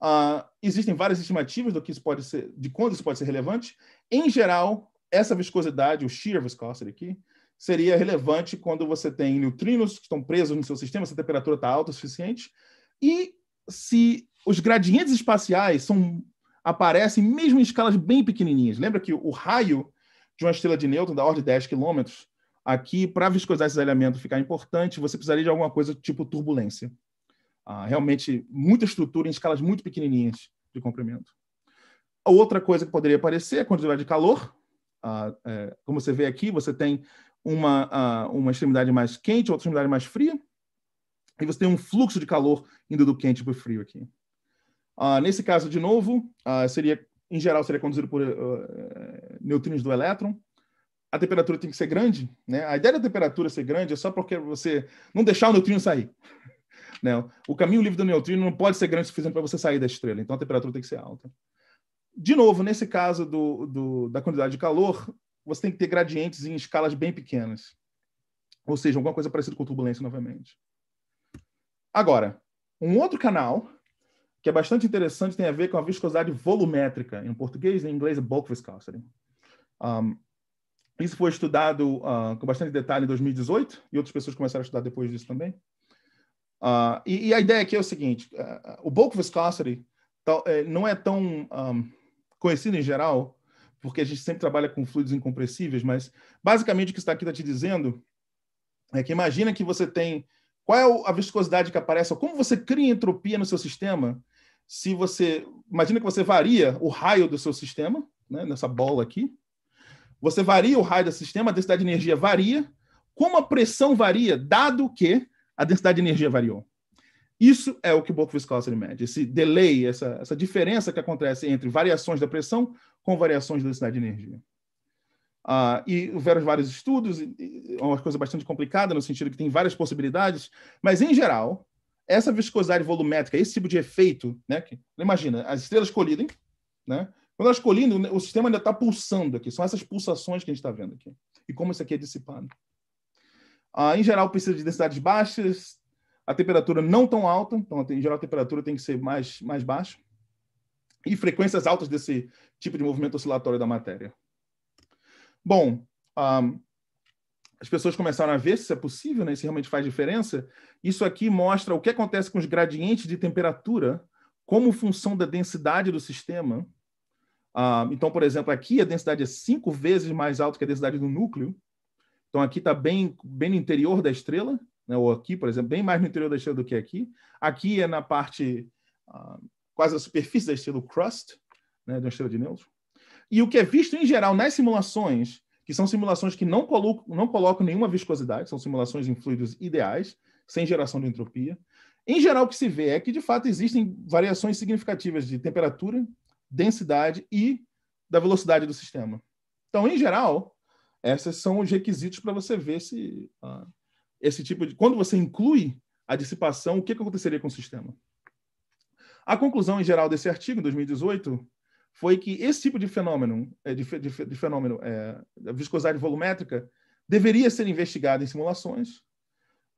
Uh, existem várias estimativas do que isso pode ser, de quando isso pode ser relevante. Em geral, essa viscosidade, o shear viscosity aqui, seria relevante quando você tem neutrinos que estão presos no seu sistema, se a temperatura está alta o suficiente, e se os gradientes espaciais são, aparecem mesmo em escalas bem pequenininhas. Lembra que o raio de uma estrela de nêutron da ordem de 10 km, aqui, para viscosar esses elemento ficar importante, você precisaria de alguma coisa tipo turbulência. Ah, realmente, muita estrutura em escalas muito pequenininhas de comprimento. Outra coisa que poderia aparecer é a quantidade de calor. Ah, é, como você vê aqui, você tem uma, uma extremidade mais quente, outra extremidade mais fria, e você tem um fluxo de calor indo do quente para o frio aqui. Uh, nesse caso, de novo, uh, seria, em geral, seria conduzido por uh, neutrinos do elétron. A temperatura tem que ser grande, né? A ideia da temperatura ser grande é só porque você não deixar o neutrino sair. né? O caminho livre do neutrino não pode ser grande o suficiente para você sair da estrela, então a temperatura tem que ser alta. De novo, nesse caso do, do da quantidade de calor, você tem que ter gradientes em escalas bem pequenas. Ou seja, alguma coisa parecida com turbulência novamente. Agora, um outro canal que é bastante interessante tem a ver com a viscosidade volumétrica. Em português em inglês é bulk viscosity. Um, isso foi estudado uh, com bastante detalhe em 2018 e outras pessoas começaram a estudar depois disso também. Uh, e, e, a ideia aqui é o seguinte, uh, o bulk viscosity eh, não é tão um, conhecido em geral, porque a gente sempre trabalha com fluidos incompressíveis, mas basicamente o que está aqui está te dizendo é que imagina que você tem. Qual é a viscosidade que aparece? Como você cria entropia no seu sistema? Se você. Imagina que você varia o raio do seu sistema, né, nessa bola aqui. Você varia o raio do sistema, a densidade de energia varia. Como a pressão varia, dado que a densidade de energia variou. Isso é o que o Bulk Viscosity mede, esse delay, essa, essa diferença que acontece entre variações da pressão com variações de densidade de energia. Ah, e houveram vários estudos, é uma coisa bastante complicada, no sentido que tem várias possibilidades, mas, em geral, essa viscosidade volumétrica, esse tipo de efeito, né? Que, imagina, as estrelas colidem, né? Quando elas colidem, o sistema ainda está pulsando aqui, são essas pulsações que a gente está vendo aqui, e como isso aqui é dissipado. Ah, em geral, precisa de densidades baixas, a temperatura não tão alta, então, em geral, a temperatura tem que ser mais, mais baixa e frequências altas desse tipo de movimento oscilatório da matéria. Bom, um, as pessoas começaram a ver se é possível, né, se realmente faz diferença. Isso aqui mostra o que acontece com os gradientes de temperatura como função da densidade do sistema. Uh, então, por exemplo, aqui a densidade é cinco vezes mais alta que a densidade do núcleo. Então, aqui está bem, bem no interior da estrela, né, ou aqui, por exemplo, bem mais no interior da estrela do que aqui. Aqui é na parte uh, quase a superfície da estrela crust, né, de uma estrela de nêutrons. E o que é visto em geral nas simulações, que são simulações que não colocam, não colocam nenhuma viscosidade, são simulações em fluidos ideais, sem geração de entropia. Em geral, o que se vê é que, de fato, existem variações significativas de temperatura, densidade e da velocidade do sistema. Então, em geral, esses são os requisitos para você ver se uh, esse tipo de. Quando você inclui a dissipação, o que, que aconteceria com o sistema? A conclusão em geral desse artigo, em 2018, foi que esse tipo de fenômeno, é, de, de, de fenômeno é, da viscosidade volumétrica, deveria ser investigado em simulações.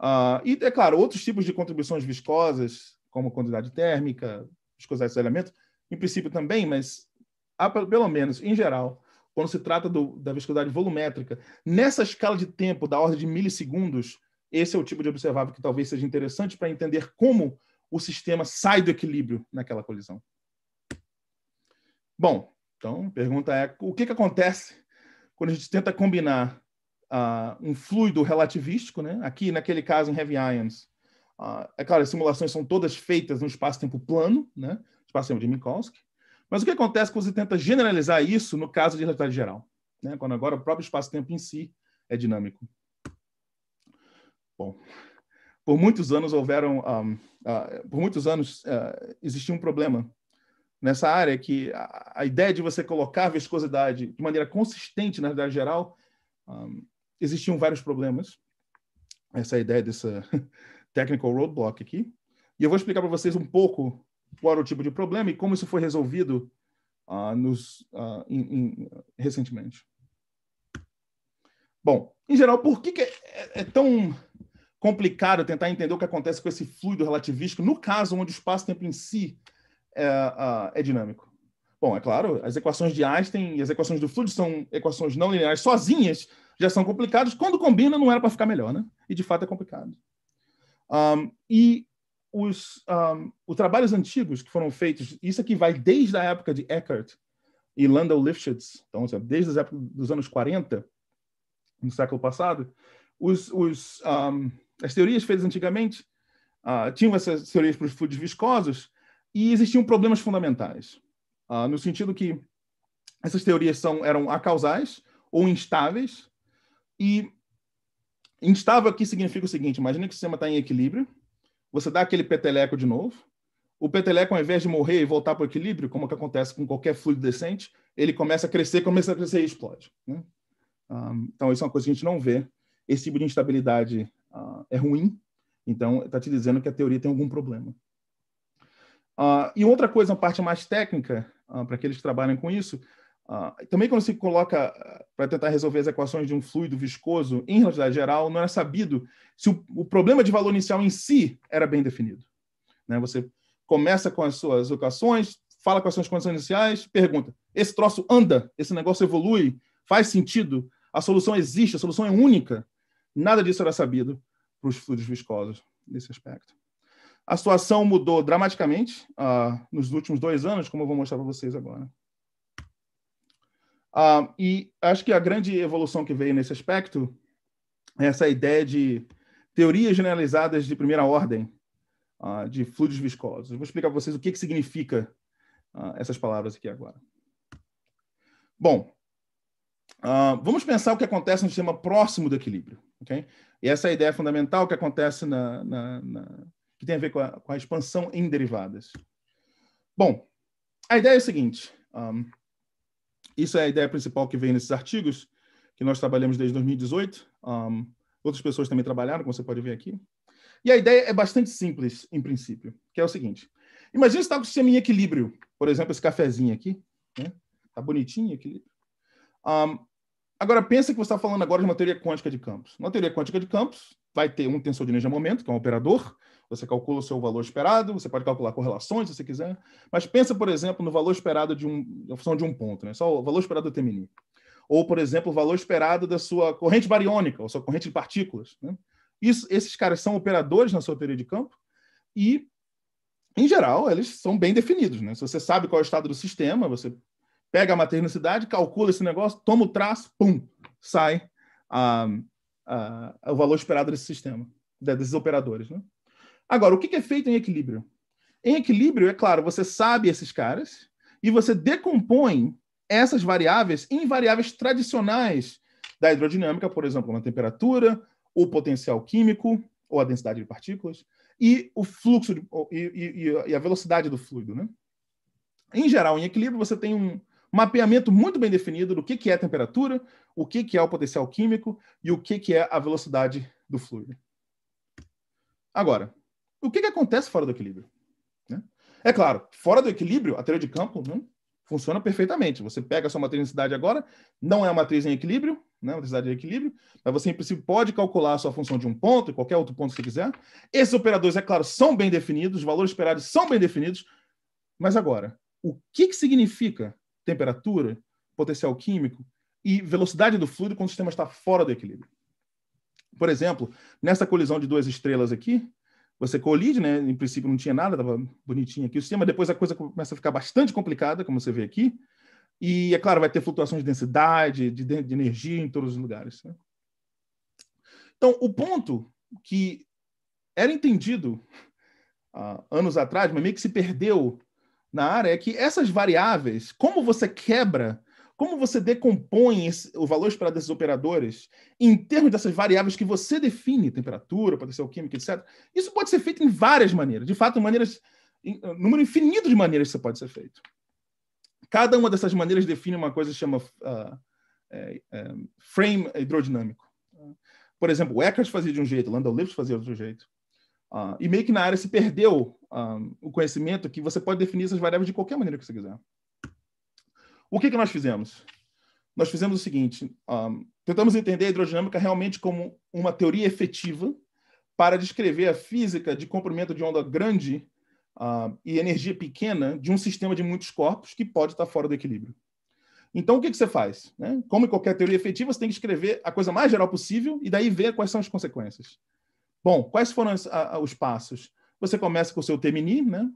Uh, e, é claro, outros tipos de contribuições viscosas, como quantidade térmica, viscosidade de elemento, em princípio também, mas há, pelo menos em geral, quando se trata do, da viscosidade volumétrica, nessa escala de tempo da ordem de milissegundos, esse é o tipo de observável que talvez seja interessante para entender como o sistema sai do equilíbrio naquela colisão. Bom, então a pergunta é: o que, que acontece quando a gente tenta combinar uh, um fluido relativístico, né? aqui naquele caso em Heavy Ions? Uh, é claro, as simulações são todas feitas no espaço-tempo plano, né? espaço-tempo de Minkowski. Mas o que acontece quando você tenta generalizar isso no caso de relatividade geral? Né? Quando agora o próprio espaço-tempo em si é dinâmico. Bom, por muitos anos houveram, um, uh, ah, por muitos anos uh, existia um problema nessa área que a, a, ideia de você colocar a viscosidade de maneira consistente na realidade geral um, existiam vários problemas. Essa é a ideia dessa technical roadblock aqui. E eu vou explicar para vocês um pouco qual era o tipo de problema e como isso foi resolvido uh, nos, uh, in, in, recentemente. Bom, em geral, por que, que é, é, é tão complicado tentar entender o que acontece com esse fluido relativístico, no caso onde o espaço-tempo em si é, ah, é, dinâmico. Bom, é claro, as equações de Einstein e as equações do fluido são equações não lineares sozinhas, já são complicadas. Quando combina, não era para ficar melhor, né? E de fato é complicado. Um, e os, um, os trabalhos antigos que foram feitos, isso aqui vai desde a época de Eckert e Landau Lifshitz, então, é desde a época dos anos 40, no século passado, os, os um, as teorias feitas antigamente uh, tinham essas teorias para os fluidos viscosos e existiam problemas fundamentais, uh, no sentido que essas teorias são, eram acausais ou instáveis, e instável aqui significa o seguinte, imagina que o sistema está em equilíbrio, você dá aquele peteleco de novo, o peteleco, ao invés de morrer e voltar para o equilíbrio, como que acontece com qualquer fluido decente, ele começa a crescer, começa a crescer e explode. Né? Um, ah, então, isso é uma coisa que a gente não vê, esse tipo de instabilidade uh, é ruim, então está te dizendo que a teoria tem algum problema. Uh, e outra coisa, uma parte mais técnica, uh, para que trabalham com isso, também quando se coloca para tentar resolver as equações de um fluido viscoso, em realidade geral, não era sabido se o, o problema de valor inicial em si era bem definido. Né? Você começa com as suas equações, fala com as suas condições iniciais, pergunta: esse troço anda? Esse negócio evolui? Faz sentido? A solução existe? A solução é única? Nada disso era sabido para os fluidos viscosos nesse aspecto. A situação mudou dramaticamente uh, nos últimos dois anos, como eu vou mostrar para vocês agora. Uh, e acho que a grande evolução que veio nesse aspecto é essa ideia de teorias generalizadas de primeira ordem uh, de fluidos viscosos. vou explicar para vocês o que, que significa essas palavras aqui agora. Bom, Uh, vamos pensar o que acontece no sistema próximo do equilíbrio. Okay? E essa é a ideia fundamental que acontece na, na, na que tem a ver com a, com a, expansão em derivadas. Bom, a ideia é a seguinte: um, ah, isso é a ideia principal que vem nesses artigos que nós trabalhamos desde 2018. Um, ah, outras pessoas também trabalharam, como você pode ver aqui. E a ideia é bastante simples, em princípio, que é o seguinte: imagina você está com o sistema em equilíbrio, por exemplo, esse cafezinho aqui, né? tá bonitinho, equilíbrio. Um, agora, pensa que você está falando agora de uma teoria quântica de campos. Na teoria quântica de campos, vai ter um tensor de momento, que é um operador. Você calcula o seu valor esperado, você pode calcular correlações se você quiser. Mas pensa, por exemplo, no valor esperado de um, a função de um ponto, né? só o valor esperado do TMI. Ou, por exemplo, o valor esperado da sua corrente bariônica, ou sua corrente de partículas. Né? Isso, esses caras são operadores na sua teoria de campo e, em geral, eles são bem definidos. Né? Se você sabe qual é o estado do sistema, você pega a maternicidade, calcula esse negócio, toma o traço, pum, sai a, ah, a, ah, a, o valor esperado desse sistema, desses operadores. Né? Agora, o que é feito em equilíbrio? Em equilíbrio, é claro, você sabe esses caras e você decompõe essas variáveis em variáveis tradicionais da hidrodinâmica, por exemplo, na temperatura, o potencial químico ou a densidade de partículas e o fluxo de, e, e, e, a velocidade do fluido, né? Em geral, em equilíbrio, você tem um, mapeamento muito bem definido do que, que é a temperatura, o que, que é o potencial químico e o que, que é a velocidade do fluido. Agora, o que, que acontece fora do equilíbrio? Né? É claro, fora do equilíbrio, a teoria de campo né, funciona perfeitamente. Você pega a sua matriz de densidade agora, não é uma matriz em equilíbrio, né, em equilíbrio, mas você, em princípio, pode calcular a sua função de um ponto, e qualquer outro ponto que você quiser. Esses operadores, é claro, são bem definidos, os valores esperados são bem definidos. Mas agora, o que, que significa temperatura, potencial químico e velocidade do fluido quando o sistema está fora do equilíbrio. Por exemplo, nessa colisão de duas estrelas aqui, você colide, né? Em princípio não tinha nada, estava bonitinho aqui o sistema. Depois a coisa começa a ficar bastante complicada, como você vê aqui. E, é claro, vai ter flutuações de densidade, de, de energia em todos os lugares. Né? Então, o ponto que era entendido uh, anos atrás, mas meio que se perdeu na área é que essas variáveis, como você quebra, como você decompõe o valor esperado desses operadores em termos dessas variáveis que você define, temperatura, potencial químico, etc. Isso pode ser feito em várias maneiras, de fato, maneiras, em, número infinito de maneiras que isso pode ser feito. Cada uma dessas maneiras define uma coisa que chama uh, é, é, frame hidrodinâmico. Por exemplo, o Eckert fazia de um jeito, Landau Lipschitz fazia de outro jeito. Uh, e meio que na área se perdeu um, o conhecimento que você pode definir essas variáveis de qualquer maneira que você quiser. O que, que nós fizemos? Nós fizemos o seguinte: um, tentamos entender a hidrodinâmica realmente como uma teoria efetiva para descrever a física de comprimento de onda grande uh, e energia pequena de um sistema de muitos corpos que pode estar fora do equilíbrio. Então, o que, que você faz? Né? Como em qualquer teoria efetiva, você tem que escrever a coisa mais geral possível e daí ver quais são as consequências. Bom, quais foram as, a, os passos? Você começa com o seu temini, né?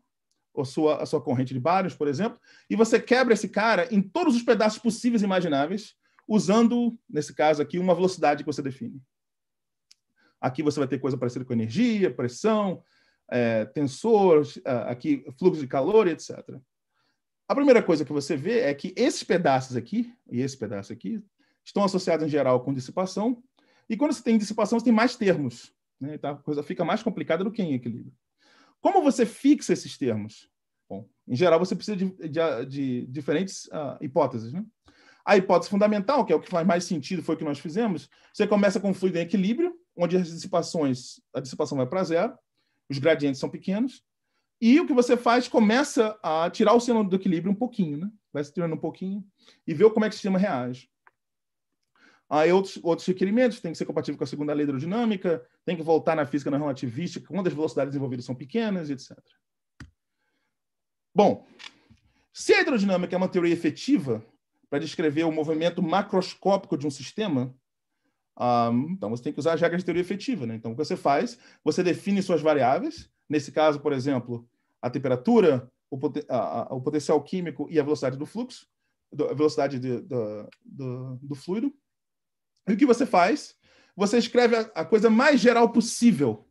Ou sua, a sua corrente de bários, por exemplo, e você quebra esse cara em todos os pedaços possíveis e imagináveis, usando, nesse caso aqui, uma velocidade que você define. Aqui você vai ter coisa parecida com energia, pressão, é, tensor, é, aqui fluxo de calor, etc. A primeira coisa que você vê é que esses pedaços aqui e esse pedaço aqui estão associados em geral com dissipação. E quando você tem dissipação, você tem mais termos. Né? Então a coisa fica mais complicada do que em equilíbrio. Como você fixa esses termos? Bom, em geral, você precisa de, de, de diferentes uh, hipóteses. Né? A hipótese fundamental, que é o que faz mais sentido, foi o que nós fizemos, você começa com um fluido em equilíbrio, onde as dissipações, a dissipação vai para zero, os gradientes são pequenos, e o que você faz, começa a tirar o seno do equilíbrio um pouquinho, né? vai se tirando um pouquinho, e ver como é que o sistema reage. Aí outros, outros requerimentos, tem que ser compatível com a segunda lei da aerodinâmica, tem que voltar na física na relativística, quando as velocidades envolvidas são pequenas, etc. Bom, se a hidrodinâmica é uma teoria efetiva para descrever o movimento macroscópico de um sistema, um, ah, então você tem que usar as regras de teoria efetiva. Né? Então, o que você faz? Você define suas variáveis, nesse caso, por exemplo, a temperatura, o, a, a, o potencial químico e a velocidade do fluxo, do, a velocidade de, do, do, do fluido. E o que você faz? Você escreve a, a coisa mais geral possível.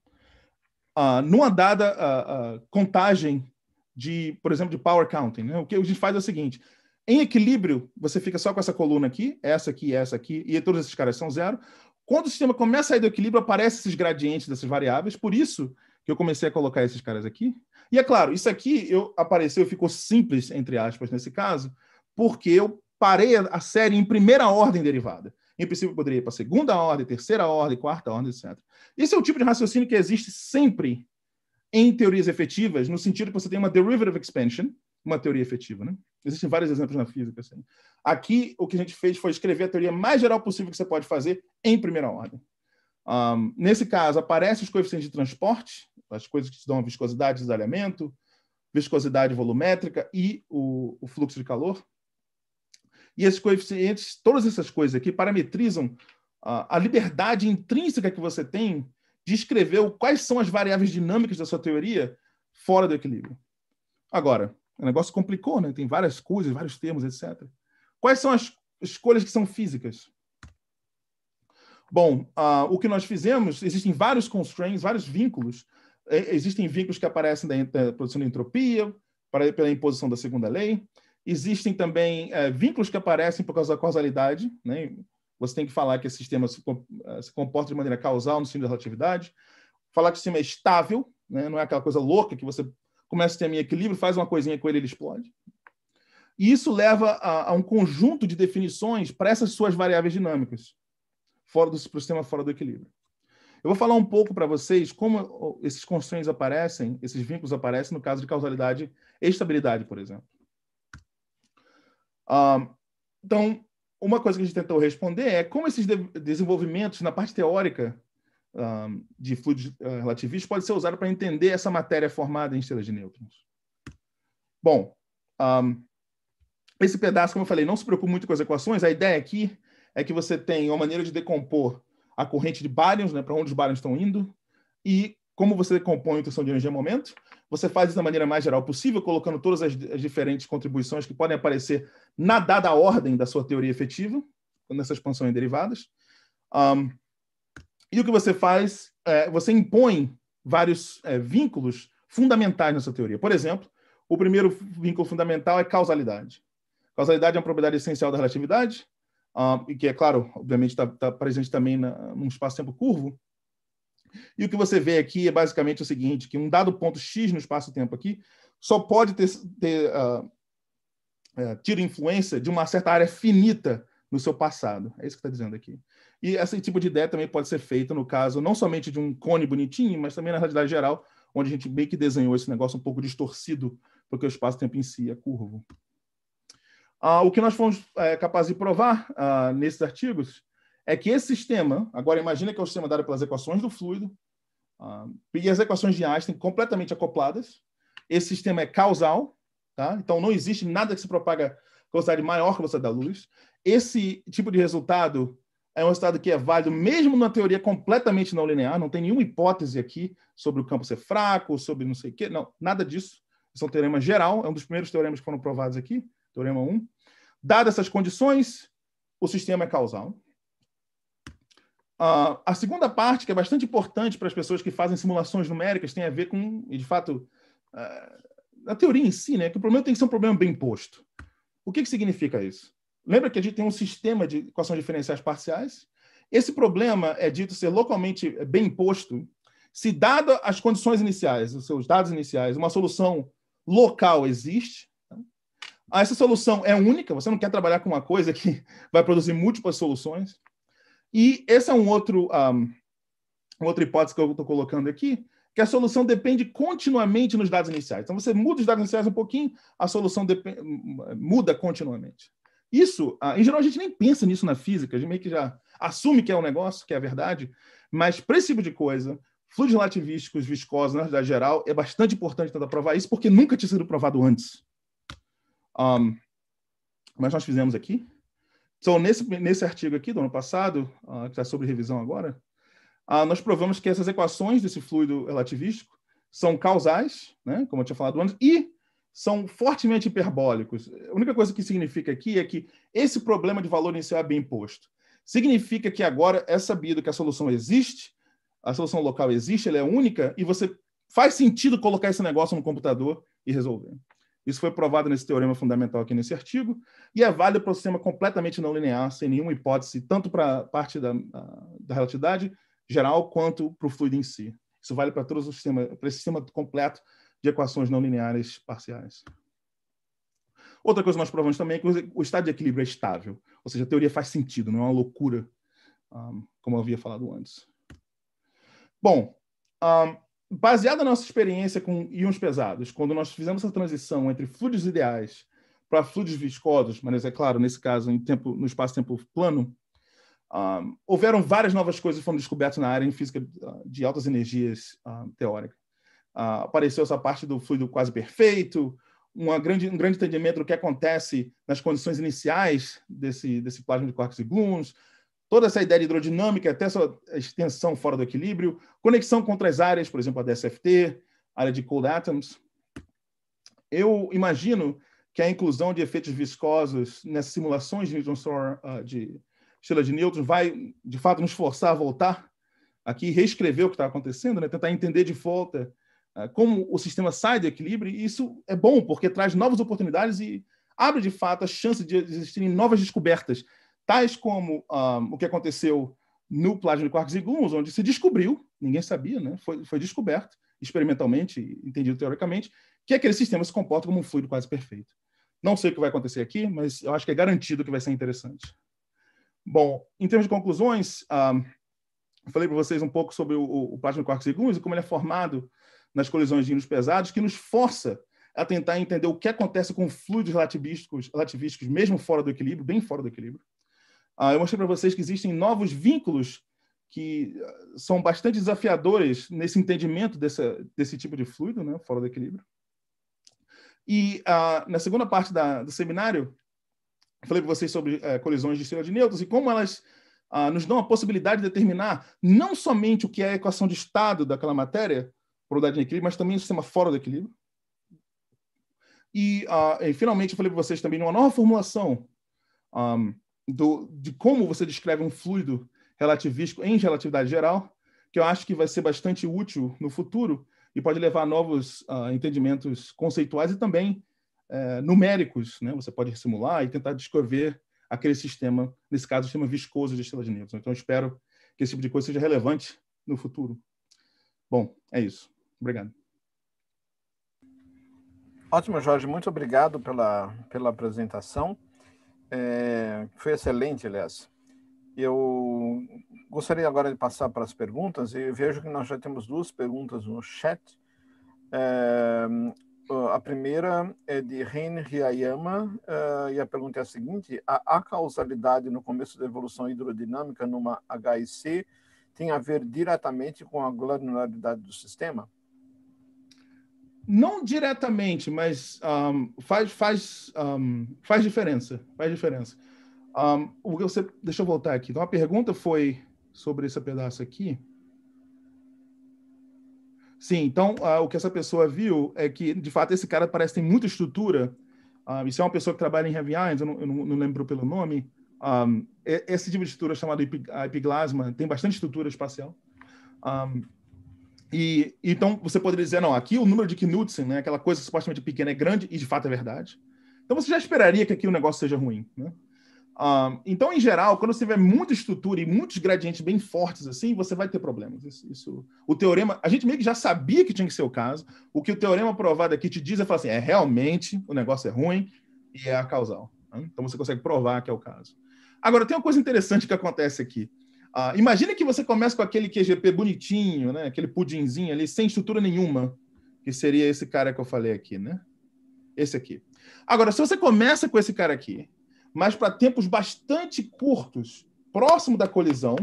Uh, numa dada uh, uh, contagem de, por exemplo, de power counting, né? o que a gente faz é o seguinte: em equilíbrio, você fica só com essa coluna aqui, essa aqui, essa aqui, e todos esses caras são zero. Quando o sistema começa a sair do equilíbrio, aparecem esses gradientes dessas variáveis, por isso que eu comecei a colocar esses caras aqui. E é claro, isso aqui eu apareceu, ficou simples, entre aspas, nesse caso, porque eu parei a série em primeira ordem derivada em princípio poderia ir para segunda ordem, terceira ordem, quarta ordem, etc. Esse é o tipo de raciocínio que existe sempre em teorias efetivas, no sentido que você tem uma derivative expansion, uma teoria efetiva, né? Existem vários exemplos na física. Assim. Aqui, o que a gente fez foi escrever a teoria mais geral possível que você pode fazer em primeira ordem. Um, nesse caso, aparecem os coeficientes de transporte, as coisas que te dão a viscosidade de desalhamento, viscosidade volumétrica e o, o fluxo de calor. E esses coeficientes, todas essas coisas aqui, parametrizam a, a liberdade intrínseca que você tem de escrever quais são as variáveis dinâmicas da sua teoria fora do equilíbrio. Agora, o negócio complicou, né? Tem várias coisas, vários termos, etc. Quais são as escolhas que são físicas? Bom, uh, o que nós fizemos, existem vários constraints, vários vínculos. É, existem vínculos que aparecem da, da produção de entropia, para, pela imposição da segunda lei. Existem também é, vínculos que aparecem por causa da causalidade, né? Você tem que falar que esse sistema se, é, se comporta de maneira causal no sentido da relatividade. Falar que o sistema é estável, né? não é aquela coisa louca que você começa a ter um equilíbrio, faz uma coisinha com ele ele explode. E isso leva a, a um conjunto de definições para essas suas variáveis dinâmicas, fora do sistema, fora do equilíbrio. Eu vou falar um pouco para vocês como esses constrangimentos aparecem, esses vínculos aparecem no caso de causalidade e estabilidade, por exemplo. Um, então, uma coisa que a gente tentou responder é como esses de desenvolvimentos na parte teórica um, de fluidos eh, relativistas pode ser usado para entender essa matéria formada em estrelas de nêutrons. Bom, um, esse pedaço, como eu falei, não se preocupa muito com as equações. A ideia aqui é que você tem uma maneira de decompor a corrente de bárions, né, para onde os bárions estão indo, e como você compõe a intuição de energia momento, você faz isso da maneira mais geral possível, colocando todas as, as diferentes contribuições que podem aparecer na dada ordem da sua teoria efetiva, nessa expansão em derivadas. Um, e o que você faz, é, você impõe vários é, vínculos fundamentais nessa teoria. Por exemplo, o primeiro vínculo fundamental é causalidade. Causalidade é uma propriedade essencial da relatividade, um, e que, é claro, obviamente está tá presente também na, num espaço-tempo curvo, e o que você vê aqui é basicamente o seguinte, que um dado ponto X no espaço-tempo aqui só pode ter, ter uh, tido influência de uma certa área finita no seu passado. É isso que está dizendo aqui. E esse tipo de ideia também pode ser feita no caso não somente de um cone bonitinho, mas também na realidade geral, onde a gente meio que desenhou esse negócio um pouco distorcido, porque o espaço-tempo em si é curvo. Ah, o que nós fomos é, capazes de provar ah, nesses artigos é que esse sistema, agora imagina que é o sistema dado pelas equações do fluido uh, e as equações de Einstein completamente acopladas. Esse sistema é causal, tá? então não existe nada que se propaga com velocidade maior que a velocidade da luz. Esse tipo de resultado é um resultado que é válido mesmo numa teoria completamente não linear, não tem nenhuma hipótese aqui sobre o campo ser fraco, sobre não sei o quê, não, nada disso. Isso é um teorema geral, é um dos primeiros teoremas que foram provados aqui, teorema 1. Dadas essas condições, o sistema é causal. Uh, a segunda parte, que é bastante importante para as pessoas que fazem simulações numéricas, tem a ver com, de fato, uh, a teoria em si, né? Que o problema tem que ser um problema bem posto. O que, que significa isso? Lembra que a gente tem um sistema de equações diferenciais parciais? Esse problema é dito ser localmente bem posto se, dada as condições iniciais, os seus dados iniciais, uma solução local existe. Tá? Ah, essa solução é única, você não quer trabalhar com uma coisa que vai produzir múltiplas soluções. E esse é um outro, um, outra hipótese que eu estou colocando aqui, que a solução depende continuamente nos dados iniciais. Então, você muda os dados iniciais um pouquinho, a solução muda continuamente. Isso, ah, em geral, a gente nem pensa nisso na física, a gente meio que já assume que é um negócio, que é a verdade, mas para esse tipo de coisa, fluidos relativísticos, viscosos, na realidade geral, é bastante importante tentar provar isso, porque nunca tinha sido provado antes. Um, mas nós fizemos aqui. Então, nesse, nesse artigo aqui do ano passado, uh, que está sobre revisão agora, uh, nós provamos que essas equações desse fluido relativístico são causais, né, como eu tinha falado antes, e são fortemente hiperbólicos. A única coisa que significa aqui é que esse problema de valor inicial é bem posto. Significa que agora é sabido que a solução existe, a solução local existe, ela é única, e você faz sentido colocar esse negócio no computador e resolver. Isso foi provado nesse teorema fundamental aqui nesse artigo, e é válido para o sistema completamente não linear, sem nenhuma hipótese, tanto para a parte da, da relatividade geral quanto para o fluido em si. Isso vale para todos os sistemas, para esse sistema completo de equações não lineares parciais. Outra coisa que nós provamos também é que o estado de equilíbrio é estável, ou seja, a teoria faz sentido, não é uma loucura, um, ah, como eu havia falado antes. Bom, um, ah, baseado na nossa experiência com íons pesados, quando nós fizemos essa transição entre fluidos ideais para fluidos viscosos, mas é claro, nesse caso, em tempo, no espaço-tempo plano, um, houveram várias novas coisas que foram descobertas na área em física ah, de altas energias um, ah, teórica. Uh, apareceu essa parte do fluido quase perfeito, grande, um grande entendimento do que acontece nas condições iniciais desse, desse plasma de quarks e gluons, toda essa ideia de hidrodinâmica, até essa extensão fora do equilíbrio, conexão com outras áreas, por exemplo, a DSFT, área de cold atoms. Eu imagino que a inclusão de efeitos viscosos nessas simulações de Newton ah, de estrela de Newton vai, de fato, nos forçar a voltar aqui, reescrever o que está acontecendo, né? tentar entender de volta ah, como o sistema sai do equilíbrio. E isso é bom, porque traz novas oportunidades e abre, de fato, a chance de existirem novas descobertas tais como um, o que aconteceu no plasma de quarks e gluons, onde se descobriu, ninguém sabia, né? foi, foi descoberto experimentalmente, entendido teoricamente, que aquele sistema se comporta como um fluido quase perfeito. Não sei o que vai acontecer aqui, mas eu acho que é garantido que vai ser interessante. Bom, em termos de conclusões, um, falei para vocês um pouco sobre o, o plasma de quarks e gluons e como ele é formado nas colisões de íons pesados, que nos força a tentar entender o que acontece com fluidos relativísticos, relativísticos mesmo fora do equilíbrio, bem fora do equilíbrio. Ah, eu mostrei para vocês que existem novos vínculos que ah, são bastante desafiadores nesse entendimento desse tipo de fluido, né, fora do equilíbrio. E ah, na segunda parte da, do seminário, falei para vocês sobre eh, colisões de estrelas de nêutrons e como elas nos dão a possibilidade de determinar não somente o que é a equação de estado daquela matéria, probabilidade de equilíbrio, mas também o sistema fora do equilíbrio. E, e finalmente, eu falei para vocês também de uma nova formulação um, do, de como você descreve um fluido relativístico em relatividade geral, que eu acho que vai ser bastante útil no futuro e pode levar a novos uh, entendimentos conceituais e também uh, numéricos. Né? Você pode simular e tentar descrever aquele sistema, nesse caso, o sistema viscoso de estrelas de Newton. Então, espero que esse tipo de coisa seja relevante no futuro. Bom, é isso. Obrigado. Ótimo, Jorge. Muito obrigado pela, pela apresentação. É, foi excelente, aliás. Eu gostaria agora de passar para as perguntas e vejo que nós já temos duas perguntas no chat. É, a primeira é de Henry Ayama é, e a pergunta é a seguinte: a, a causalidade no começo da evolução hidrodinâmica numa HIC tem a ver diretamente com a granularidade do sistema? não diretamente, mas um, faz, faz, um, faz diferença. Faz diferença. Um, o que você, deixa eu voltar aqui. Então, a pergunta foi sobre esse pedaço aqui. Sim, então uh, o que essa pessoa viu é que, de fato, esse cara parece tem muita estrutura. Uh, isso é uma pessoa que trabalha em Heavy Irons, eu não, eu não lembro pelo nome. Ah, esse tipo de estrutura chamada epiglasma tem bastante estrutura espacial. Um, e então você poderia dizer, não, aqui o número de Knudsen, né, aquela coisa supostamente pequena é grande e de fato é verdade. Então você já esperaria que aqui o negócio seja ruim, né? Ah, então, em geral, quando você tiver muita estrutura e muitos gradientes bem fortes assim, você vai ter problemas. Isso, isso, o teorema, a gente meio que já sabia que tinha que ser o caso. O que o teorema provado aqui te diz é falar assim, é realmente o negócio é ruim e é a causal. Né? Então você consegue provar que é o caso. Agora tem uma coisa interessante que acontece aqui. Ah, imagina que você começa com aquele QGP bonitinho, né? Aquele pudinzinho ali, sem estrutura nenhuma, que seria esse cara que eu falei aqui, né? Esse aqui. Agora, se você começa com esse cara aqui, mas para tempos bastante curtos, próximo da colisão,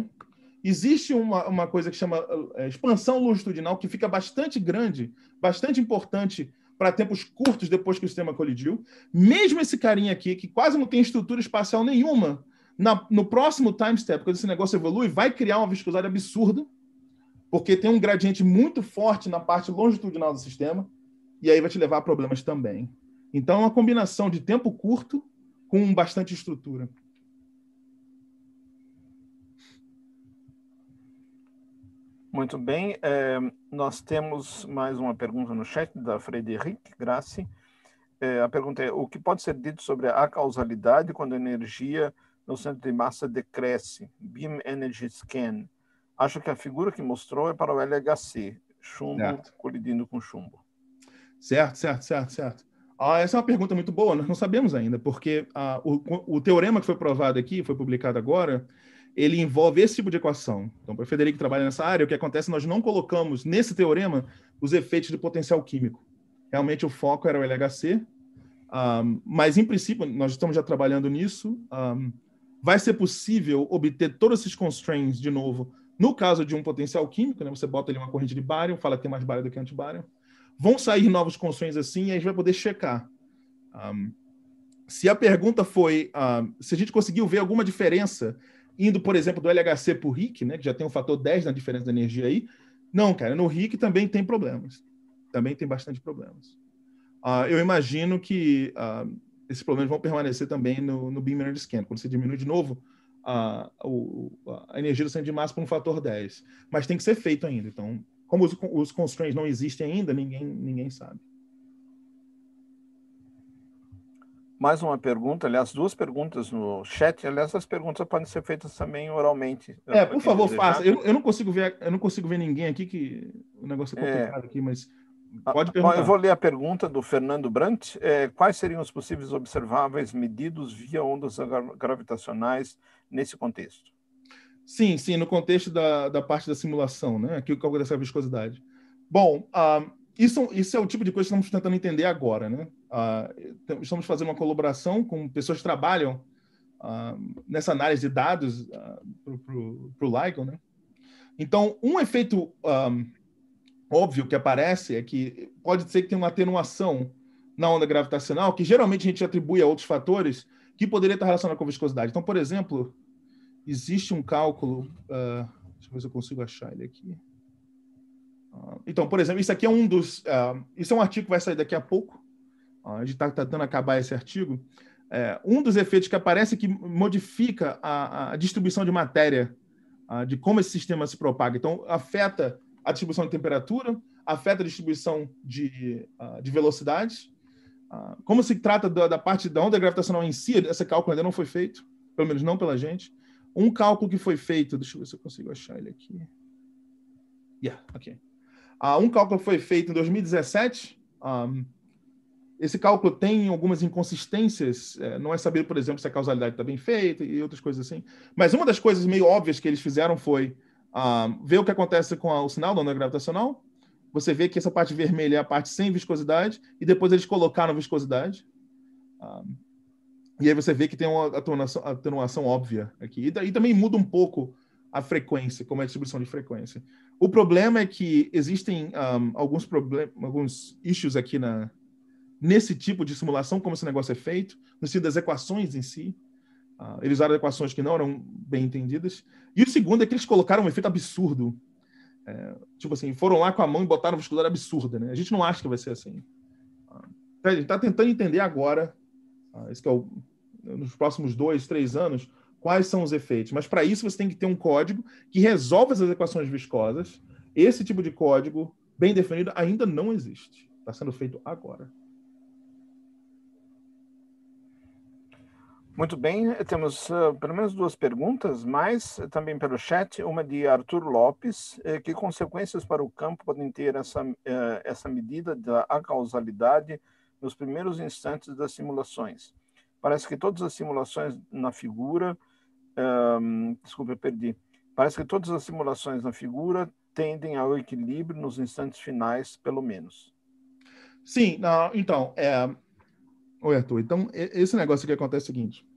existe uma, uma coisa que chama é, expansão longitudinal, que fica bastante grande, bastante importante para tempos curtos depois que o sistema colidiu. Mesmo esse carinha aqui, que quase não tem estrutura espacial nenhuma, na, no próximo time step, quando esse negócio evolui, vai criar uma viscosidade absurda, porque tem um gradiente muito forte na parte longitudinal do sistema, e aí vai te levar a problemas também. Então, é uma combinação de tempo curto com bastante estrutura. Muito bem. É, nós temos mais uma pergunta no chat da Frederic Grace É, a pergunta é: o que pode ser dito sobre a causalidade quando a energia no centro de massa decresce. Beam Energy Scan. Acho que a figura que mostrou é para o LHC, chumbo certo. colidindo com chumbo. Certo, certo, certo, certo. Ah, essa é uma pergunta muito boa, nós não sabemos ainda, porque ah, o, o teorema que foi provado aqui, foi publicado agora, ele envolve esse tipo de equação. Então, para o Federico que trabalha nessa área, o que acontece, nós não colocamos nesse teorema os efeitos do potencial químico. Realmente o foco era o LHC, ah, mas em princípio, nós estamos já trabalhando nisso. Ah, vai ser possível obter todos esses constraints de novo no caso de um potencial químico, né, você bota ali uma corrente de bário, fala que tem mais bário do que antibário, vão sair novos constraints assim e a gente vai poder checar. Um, se a pergunta foi se a gente conseguiu ver alguma diferença indo, por exemplo, do LHC para o RIC, né, que já tem um fator 10 na diferença da energia aí, não, cara, no RIC também tem problemas. Também tem bastante problemas. Uh, eu imagino que uh, esses problemas vão permanecer também no, no beam energy scan, quando você diminui de novo a, a, a energia do centro de massa para um fator 10. Mas tem que ser feito ainda. Então, como os, os constraints não existem ainda, ninguém, ninguém sabe. Mais uma pergunta, aliás, duas perguntas no chat. Aliás, as perguntas podem ser feitas também oralmente. É, por favor, desejar. faça. Eu, eu, não consigo ver, eu não consigo ver ninguém aqui que o negócio é, é. complicado é. aqui, mas ah, Pode perguntar. Bom, eu vou ler a pergunta do Fernando Brandt. É, quais seriam os possíveis observáveis medidos via ondas gravitacionais nesse contexto? Sim, sim, no contexto da, da parte da simulação, né? Aqui o cálculo dessa é viscosidade. Bom, uh, isso, isso é o tipo de coisa que estamos tentando entender agora, né? Uh, estamos fazendo uma colaboração com pessoas que trabalham uh, nessa análise de dados para o LIGO, né? Então, um efeito óbvio que aparece é que pode ser que tenha uma atenuação na onda gravitacional, que geralmente a gente atribui a outros fatores que poderia estar relacionado com viscosidade. Então, por exemplo, existe um cálculo. Uh, deixa eu ver se eu consigo achar ele aqui. Uh, então, por exemplo, isso aqui é um dos. Uh, isso é um artigo que vai sair daqui a pouco. a gente está tentando acabar esse artigo. É, um dos efeitos que aparece é que modifica a, a distribuição de matéria, de como esse sistema se propaga. Então, afeta a distribuição de temperatura, afeta a distribuição de, uh, de velocidade. Uh, ah, como se trata da, da, parte da onda gravitacional em si, esse cálculo ainda não foi feito, pelo menos não pela gente. Um cálculo que foi feito, deixa eu ver se eu consigo achar ele aqui. Yeah, ok. Uh, um cálculo foi feito em 2017. Um, esse cálculo tem algumas inconsistências, é, não é saber, por exemplo, se a causalidade está bem feita e outras coisas assim. Mas uma das coisas meio óbvias que eles fizeram foi um, ah, vê o que acontece com a, o sinal da onda gravitacional. Você vê que essa parte vermelha é a parte sem viscosidade, e depois eles colocaram viscosidade. Um, ah, e aí você vê que tem uma atenuação, atenuação óbvia aqui. E, daí também muda um pouco a frequência, como é a distribuição de frequência. O problema é que existem um, ah, alguns problemas, alguns issues aqui na, nesse tipo de simulação, como esse negócio é feito, no sentido das equações em si. Ah, eles usaram equações que não eram bem entendidas. E o segundo é que eles colocaram um efeito absurdo. É, tipo assim, foram lá com a mão e botaram uma muscular absurda, né? A gente não acha que vai ser assim. Ah, a gente está tentando entender agora, ah, esse é o, nos próximos dois, três anos, quais são os efeitos. Mas para isso você tem que ter um código que resolve essas equações viscosas. Esse tipo de código bem definido ainda não existe. Está sendo feito agora. Muito bem, temos uh, pelo menos duas perguntas, mas eh, também pelo chat, uma de Arthur Lopes, eh, que consequências para o campo podem ter essa, eh, essa medida da causalidade nos primeiros instantes das simulações? Parece que todas as simulações na figura, um, desculpa, eu perdi, parece que todas as simulações na figura tendem ao equilíbrio nos instantes finais, pelo menos. Sim, não, então, é... Oi, Arthur, então, esse negócio que acontece é o seguinte,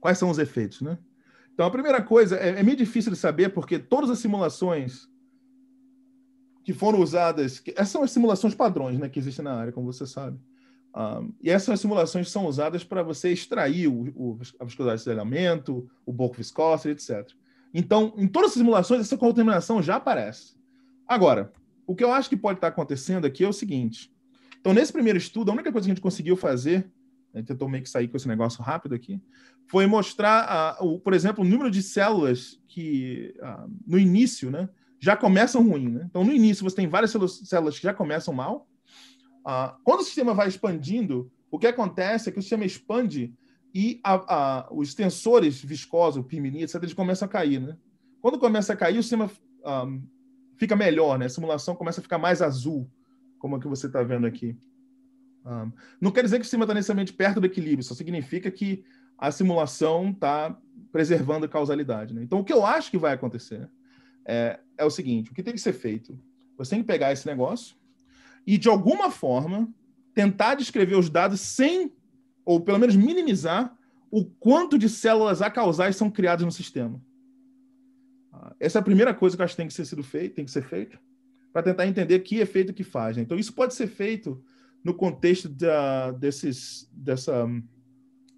quais são os efeitos, né? Então, a primeira coisa, é, é meio difícil de saber, porque todas as simulações que foram usadas, que, essas são as simulações padrões né, que existem na área, como você sabe. Um, ah, e essas são as simulações que são usadas para você extrair o, o, a viscosidade de elemento, o bulk viscosity, etc. Então, em todas as simulações, essa contaminação já aparece. Agora, o que eu acho que pode estar acontecendo aqui é o seguinte. Então, nesse primeiro estudo, a única coisa que a gente conseguiu fazer gente tentou meio que sair com esse negócio rápido aqui, foi mostrar, uh, o, por exemplo, o número de células que uh, no início né, já começam ruim. Né? Então, no início, você tem várias células que já começam mal. Uh, quando o sistema vai expandindo, o que acontece é que o sistema expande e a, a, os tensores viscosos, pimini, etc., eles começam a cair. Né? Quando começa a cair, o sistema um, ah, fica melhor, né? a simulação começa a ficar mais azul, como a é que você está vendo aqui. Um, não quer dizer que o sistema está necessariamente perto do equilíbrio, só significa que a simulação está preservando a causalidade. Né? Então, o que eu acho que vai acontecer é, é o seguinte: o que tem que ser feito? Você tem que pegar esse negócio e, de alguma forma, tentar descrever os dados sem, ou pelo menos minimizar, o quanto de células acausais são criadas no sistema. Ah, essa é a primeira coisa que eu acho que tem que ser sido feito, tem que ser feito, para tentar entender que efeito que faz. Né? Então, isso pode ser feito no contexto da, desses, dessa,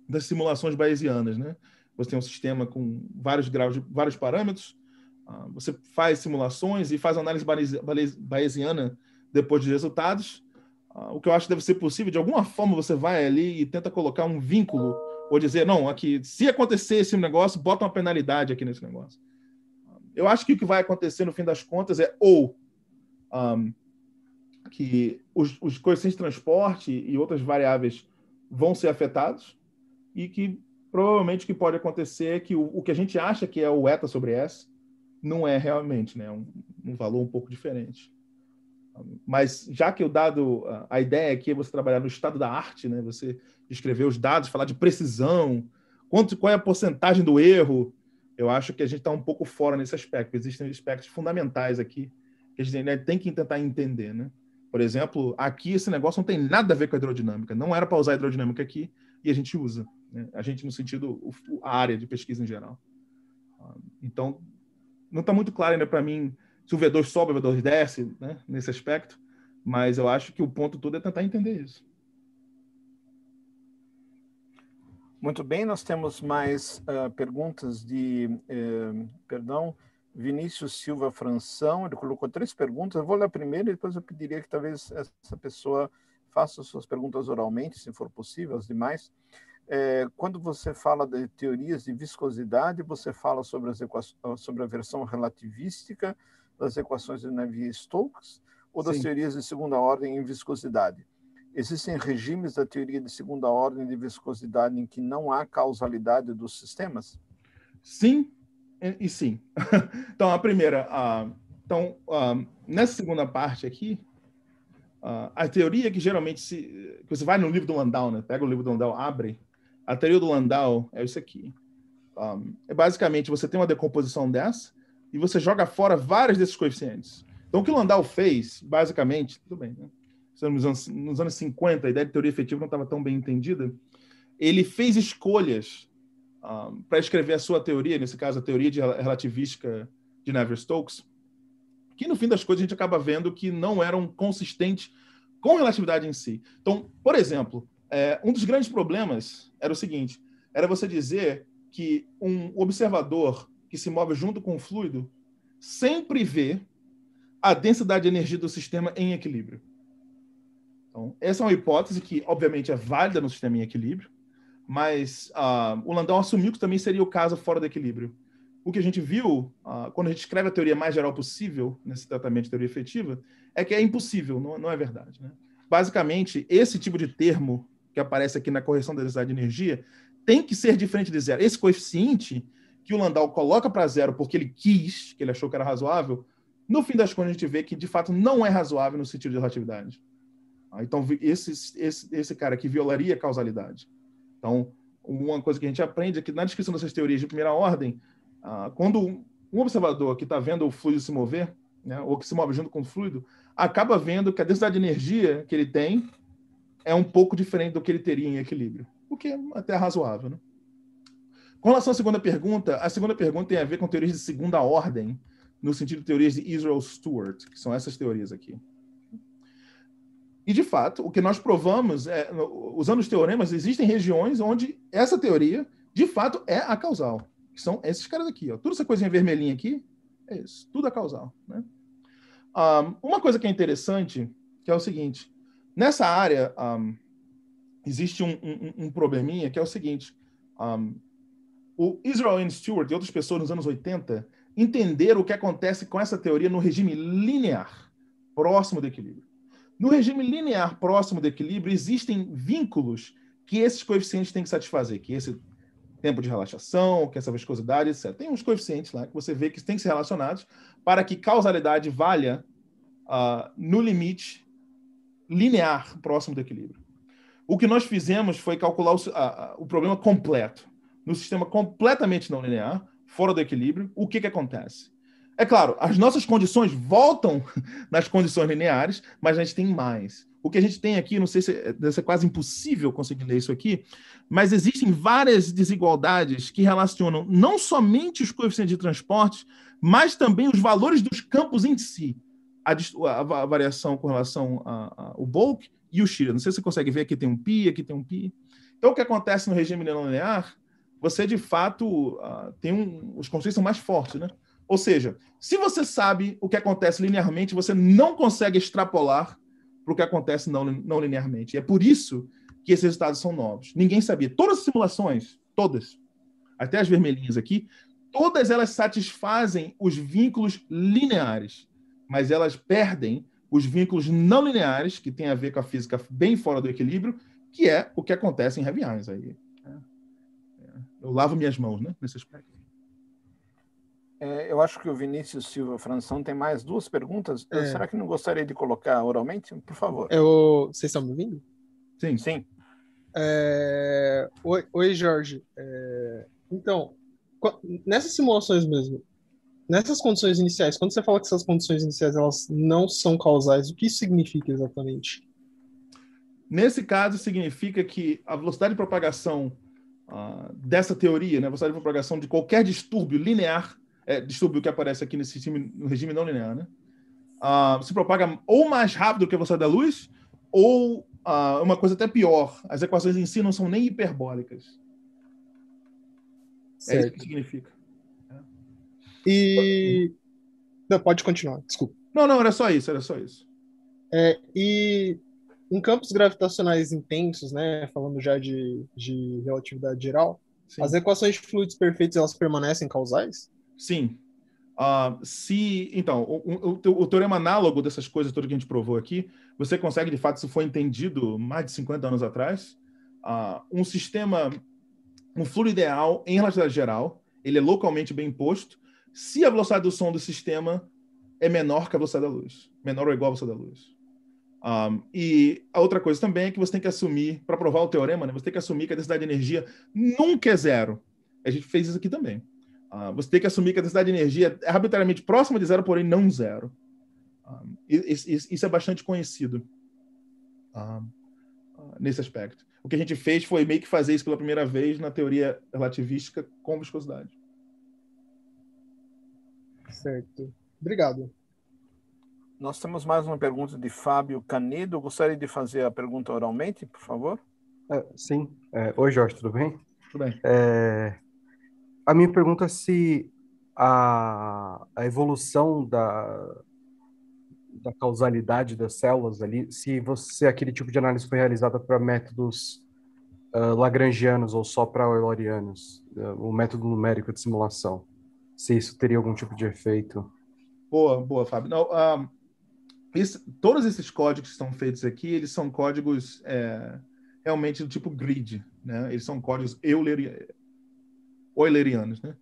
das simulações bayesianas, né? Você tem um sistema com vários graus, vários parâmetros, ah, você faz simulações e faz análise bayesiana depois de resultados. Ah, o que eu acho que deve ser possível, de alguma forma você vai ali e tenta colocar um vínculo ou dizer, não, aqui, se acontecer esse negócio, bota uma penalidade aqui nesse negócio. Ah, eu acho que o que vai acontecer no fim das contas é ou um, que os, os coeficientes de transporte e outras variáveis vão ser afetados e que provavelmente o que pode acontecer é que o, o que a gente acha que é o eta sobre s não é realmente, né? Um, um valor um pouco diferente. Mas já que o dado, a ideia aqui é você trabalhar no estado da arte, né? Você escrever os dados, falar de precisão, quanto, qual é a porcentagem do erro. Eu acho que a gente está um pouco fora nesse aspecto. Existem aspectos fundamentais aqui que a gente tem que tentar entender, né? Por exemplo, aqui esse negócio não tem nada a ver com a hidrodinâmica. Não era para usar hidrodinâmica aqui e a gente usa. Né? A gente, no sentido, a área de pesquisa em geral. Ah, então, não está muito claro ainda para mim se o V2 sobe, o V2 desce, né? nesse aspecto. Mas eu acho que o ponto todo é tentar entender isso. Muito bem, nós temos mais uh, perguntas de. Eh, perdão Vinícius Silva Franção, ele colocou três perguntas. Eu vou ler a primeira e depois eu pediria que talvez essa pessoa faça suas perguntas oralmente, se for possível, as demais. É, quando você fala de teorias de viscosidade, você fala sobre, sobre a versão relativística das equações de Navier-Stokes ou das Sim. teorias de segunda ordem em viscosidade? Existem regimes da teoria de segunda ordem de viscosidade em que não há causalidade dos sistemas? Sim, é, e, sim. então, a primeira. Uh, então, uh, nessa segunda parte aqui, uh, a teoria que geralmente se. Que você vai no livro do Landau, né? Pega o livro do Landau, abre. A teoria do Landau é isso aqui. Um, é basicamente você tem uma decomposição dessa e você joga fora vários desses coeficientes. Então, o que o Landau fez, basicamente, tudo bem, né? nos anos, nos anos 50, a ideia de teoria efetiva não estava tão bem entendida, ele fez escolhas um, para escrever a sua teoria, nesse caso a teoria de relativística de Navier-Stokes, que no fim das coisas a gente acaba vendo que não eram consistentes com a relatividade em si. Então, por exemplo, é, um dos grandes problemas era o seguinte: era você dizer que um observador que se move junto com o fluido sempre vê a densidade de energia do sistema em equilíbrio. Então, essa é uma hipótese que, obviamente, é válida no sistema em equilíbrio, mas uh, o Landau assumiu que também seria o caso fora do equilíbrio. O que a gente viu, uh, quando a gente escreve a teoria mais geral possível, nesse né, tratamento de teoria efetiva, é que é impossível, não, não é verdade. Né? Basicamente, esse tipo de termo que aparece aqui na correção da densidade de energia tem que ser diferente de zero. Esse coeficiente que o Landau coloca para zero porque ele quis, que ele achou que era razoável, no fim das contas a gente vê que de fato não é razoável no sentido de relatividade. Ah, então, esse, esse, esse cara que violaria a causalidade. Então, uma coisa que a gente aprende é que na descrição dessas teorias de primeira ordem, ah, quando um observador que está vendo o fluido se mover, né, ou que se move junto com o fluido, acaba vendo que a densidade de energia que ele tem é um pouco diferente do que ele teria em equilíbrio, o que é até razoável. Né? Com relação à segunda pergunta, a segunda pergunta tem a ver com teorias de segunda ordem, no sentido de teorias de Israel Stewart, que são essas teorias aqui. E, de fato, o que nós provamos, é, usando os teoremas, existem regiões onde essa teoria, de fato, é a causal. Que são esses caras aqui. Ó. Toda essa coisinha vermelhinha aqui é isso. Tudo é causal. Né? Um, uma coisa que é interessante, que é o seguinte. Nessa área, um, existe um, um, probleminha, que é o seguinte. o Israel N. Stewart e outras pessoas nos anos 80 entenderam o que acontece com essa teoria no regime linear, próximo do equilíbrio. No regime linear próximo do equilíbrio, existem vínculos que esses coeficientes têm que satisfazer, que esse tempo de relaxação, que essa viscosidade, etc. Tem uns coeficientes lá que você vê que têm que ser relacionados para que causalidade valha uh, no limite linear próximo do equilíbrio. O que nós fizemos foi calcular o, uh, o problema completo. No sistema completamente não linear, fora do equilíbrio, o que, que acontece? É claro, as nossas condições voltam nas condições lineares, mas a gente tem mais. O que a gente tem aqui, não sei se é, quase impossível conseguir ler isso aqui, mas existem várias desigualdades que relacionam não somente os coeficientes de transporte, mas também os valores dos campos em si. A, a, a variação com relação ao bulk e o shear. Não sei se você consegue ver, aqui tem um pi, aqui tem um pi. Então, o que acontece no regime não linear, você de fato uh, tem um. Os conceitos são mais fortes, né? Ou seja, se você sabe o que acontece linearmente, você não consegue extrapolar para o que acontece não, não linearmente. E é por isso que esses resultados são novos. Ninguém sabia. Todas as simulações, todas, até as vermelhinhas aqui, todas elas satisfazem os vínculos lineares, mas elas perdem os vínculos não lineares, que tem a ver com a física bem fora do equilíbrio, que é o que acontece em Heavy Aí, é. É. eu lavo minhas mãos, né? Nesse aspecto. É, eu acho que o Vinícius Silva Franção tem mais duas perguntas. É. Será que não gostaria de colocar oralmente? Por favor. Eu, é vocês estão me ouvindo? Sim. Sim. É... Oi, oi, Jorge. É, então, nessas simulações mesmo, nessas condições iniciais, quando você fala que essas condições iniciais elas não são causais, o que isso significa exatamente? Nesse caso, significa que a velocidade de propagação uh, dessa teoria, né, a velocidade de propagação de qualquer distúrbio linear é, distúrbio que aparece aqui nesse regime, no regime não linear, né? Uh, se propaga ou mais rápido que a velocidade da luz, ou uh, uma coisa até pior, as equações em si não são nem hiperbólicas. Certo. É isso que significa. E. Não, pode continuar, desculpa. Não, não, era só isso, era só isso. É, e em campos gravitacionais intensos, né, falando já de, de relatividade geral, Sim. as equações de fluidos perfeitos elas permanecem causais? Sim. Uh, se então o, o, o, teorema análogo dessas coisas tudo que a gente provou aqui, você consegue de fato se foi entendido mais de 50 anos atrás, uh, um sistema, um fluido ideal em relatividade geral, ele é localmente bem posto se a velocidade do som do sistema é menor que a velocidade da luz, menor ou igual à velocidade da luz. Um, ah, e a outra coisa também é que você tem que assumir, para provar o teorema, né, você tem que assumir que a densidade de energia nunca é zero. A gente fez isso aqui também. Uh, você tem que assumir que a densidade de energia é arbitrariamente próxima de zero, porém não zero. isso, ah, isso, é bastante conhecido ah, nesse aspecto. O que a gente fez foi meio que fazer isso pela primeira vez na teoria relativística com viscosidade. Certo. Obrigado. Nós temos mais uma pergunta de Fábio Canedo. Gostaria de fazer a pergunta oralmente, por favor? É, sim. É, oi, Jorge, tudo bem? Tudo bem. É, a minha pergunta é se a, a evolução da, da causalidade das células ali, se você aquele tipo de análise foi realizada para métodos uh, lagrangianos ou só para eulerianos, uh, ah, o método numérico de simulação, se isso teria algum tipo de efeito. Boa, boa, Fábio. Não, um, ah, todos esses códigos que estão feitos aqui, eles são códigos é, realmente do tipo grid, né? Eles são códigos euler, eulerianos, né?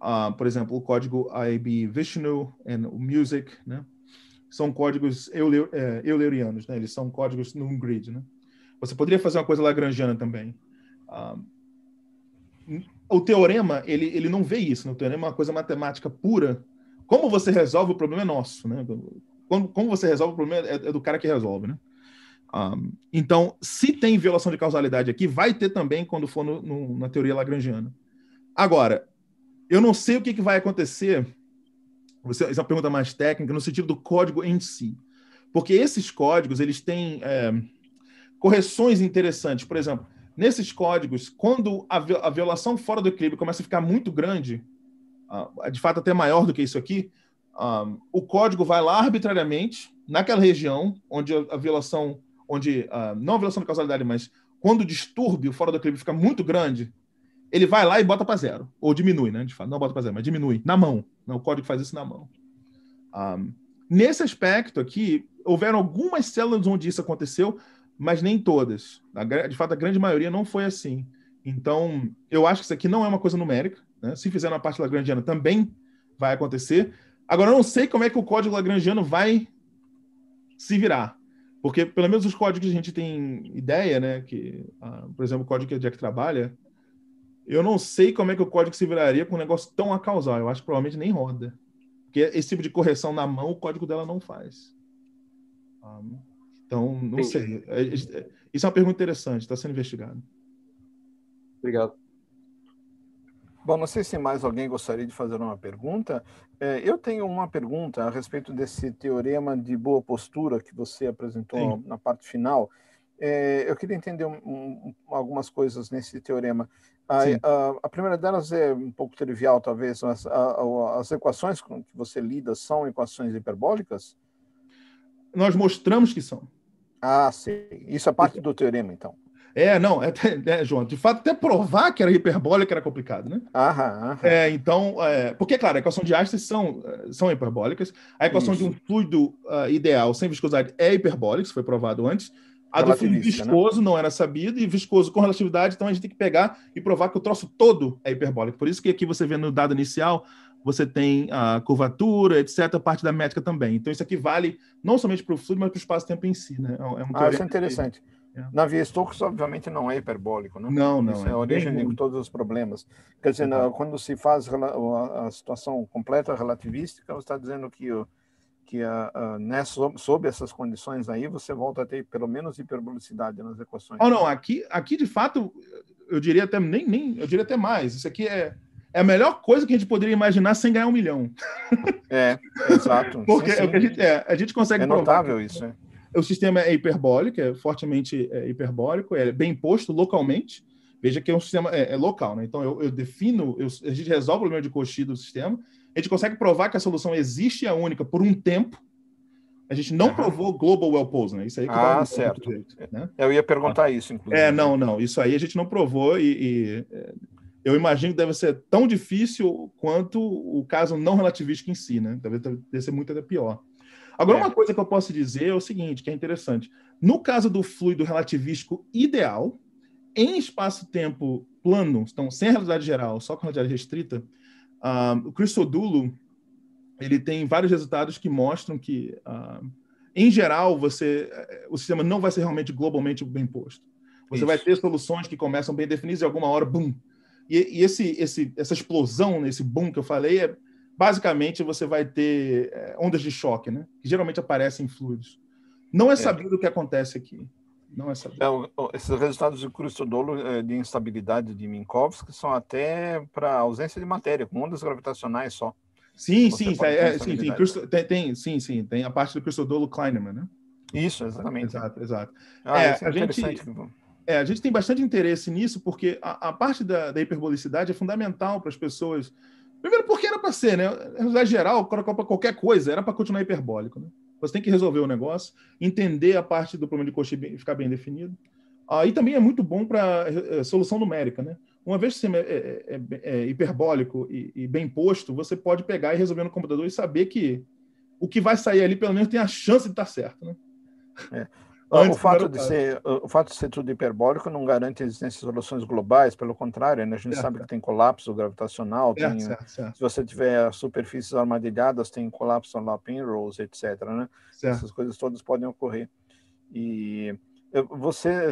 Uh, por exemplo, o código IB Vishnu e o Music, né? São códigos é, eulerianos, né? Eles são códigos num grid, né? Você poderia fazer uma coisa lagrangiana também. Uh, o teorema, ele, ele não vê isso. Né? O teorema é uma coisa matemática pura. Como você resolve o problema é nosso, né? Como, como você resolve o problema é, é do cara que resolve, né? Um, ah, então, se tem violação de causalidade aqui, vai ter também quando for no, no, na teoria lagrangiana. Agora, eu não sei o que, que vai acontecer. Você, essa é uma pergunta mais técnica, no sentido do código em si. Porque esses códigos, eles têm é, correções interessantes. Por exemplo, nesses códigos, quando a, a violação fora do equilíbrio começa a ficar muito grande, uh, de fato até maior do que isso aqui, ah, o código vai lá arbitrariamente naquela região onde a, a violação, onde uh, não a violação de causalidade, mas quando o distúrbio fora do equilíbrio fica muito grande, ele vai lá e bota para zero. Ou diminui, né? De fato, não bota para zero, mas diminui. Na mão. o código faz isso na mão. Um, nesse aspecto aqui, houveram algumas células onde isso aconteceu, mas nem todas. De fato, a grande maioria não foi assim. Então, eu acho que isso aqui não é uma coisa numérica. Né? Se fizer na parte lagrangiana, também vai acontecer. Agora, eu não sei como é que o código lagrangiano vai se virar. Porque, pelo menos, os códigos que a gente tem ideia, né? Que, uh, por exemplo, o código que a Jack trabalha, eu não sei como é que o código se viraria com um negócio tão a causar. Eu acho que provavelmente nem roda. Porque esse tipo de correção na mão, o código dela não faz. Então, não sei. É, é, isso é uma pergunta interessante, está sendo investigado. Obrigado. Bom, não sei se mais alguém gostaria de fazer uma pergunta. É, eu tenho uma pergunta a respeito desse teorema de boa postura que você apresentou Sim. na parte final. eu queria entender algumas coisas nesse teorema. A, a, ah, a, primeira delas é um pouco trivial, talvez. As, a, ah, as equações com que você lida são equações hiperbólicas? Nós mostramos que são. Ah, sim. Isso é parte do teorema, então. É, não, é, é, João, de fato, até provar que era hiperbólica era complicado, né? Aham, aham. É, então, é, porque, claro, a equação de Einstein são, eh, são hiperbólicas, a equação Isso. de um fluido uh, ideal sem viscosidade é hiperbólica, isso foi provado antes, a do filme né? viscoso né? não era sabido, e viscoso com relatividade, então a gente tem que pegar e provar que o troço todo é hiperbólico. Por isso que aqui você vê no dado inicial, você tem a curvatura, etc., parte da métrica também. Então isso aqui vale não somente para o fluido, mas para o espaço-tempo em si. Né? É um é ah, isso é interessante. É. Na via Stokes, obviamente, não é hiperbólico, né? Não, não. Isso é, é a origem de todos os problemas. Quer dizer, é. quando se faz a situação completa relativística, você está dizendo que o que uh, uh, né, sob, sob, essas condições aí você volta a ter pelo menos hiperbolicidade nas equações. Oh, não, aqui, aqui de fato eu diria até nem, nem eu diria até mais. Isso aqui é, é a melhor coisa que a gente poderia imaginar sem ganhar um milhão. É, exato. Porque sim, é sim. A, gente, é, a, gente, consegue. É notável provar. isso. É. O sistema é hiperbólico, é fortemente é, hiperbólico, é bem posto localmente. Veja que é um sistema é, é, local, né? Então eu, eu defino, eu, a gente resolve o problema de Cauchy do sistema a gente consegue provar que a solução existe e é única por um tempo. A gente não uhum. provou Global Well Pose, né? Isso aí que Ah, eu certo. Direito, né? Eu ia perguntar ah. isso, inclusive. É, não, não. Isso aí a gente não provou e, e é, eu imagino que deve ser tão difícil quanto o caso não relativístico em si, né? Deve, deve ser muito até pior. Agora, é. uma coisa que eu posso dizer é o seguinte, que é interessante. No caso do fluido relativístico ideal, em espaço-tempo plano, então sem realidade geral, só com realidade restrita, o Cristodulo ele tem vários resultados que mostram que, uh, em geral, você eh, o sistema não vai ser realmente globalmente bem posto. Você Isso. vai ter soluções que começam bem definidas e alguma hora, bum. E, e esse, esse, essa explosão, esse boom que eu falei, é basicamente você vai ter eh, ondas de choque, né? Que geralmente aparecem em fluidos. Não é, é. sabido o que acontece aqui não é saber. É esses resultados de Crustodolo eh, de instabilidade de Minkowski são até para ausência de matéria, com ondas gravitacionais só. Sim, sim, é, é, sim, tem, tem, sim, sim, tem a parte do Crustodolo Kleineman, né? Isso, exatamente. Exato, exato. Ah, é, é a gente, é, a gente tem bastante interesse nisso, porque a, a parte da, da hiperbolicidade é fundamental para as pessoas. Primeiro, porque era para ser, né? Na geral, para qualquer coisa, era para continuar hiperbólico, né? Você tem que resolver o negócio, entender a parte do problema de coxa e ficar bem definido. Aí ah, também é muito bom para é, eh, solução numérica, né? Uma vez que você é, é, é hiperbólico e, e, bem posto, você pode pegar e resolver no computador e saber que o que vai sair ali, pelo menos, tem a chance de estar tá certo, né? É. Antes, o, fato de ser, o fato de ser tudo hiperbólico não garante a existência de soluções globais, pelo contrário, né? a gente certo. sabe que tem colapso gravitacional, certo, tem, certo, se você tiver superfícies armadilhadas, tem colapso lá, Penrose, etc. Né? Essas coisas todas podem ocorrer. E você,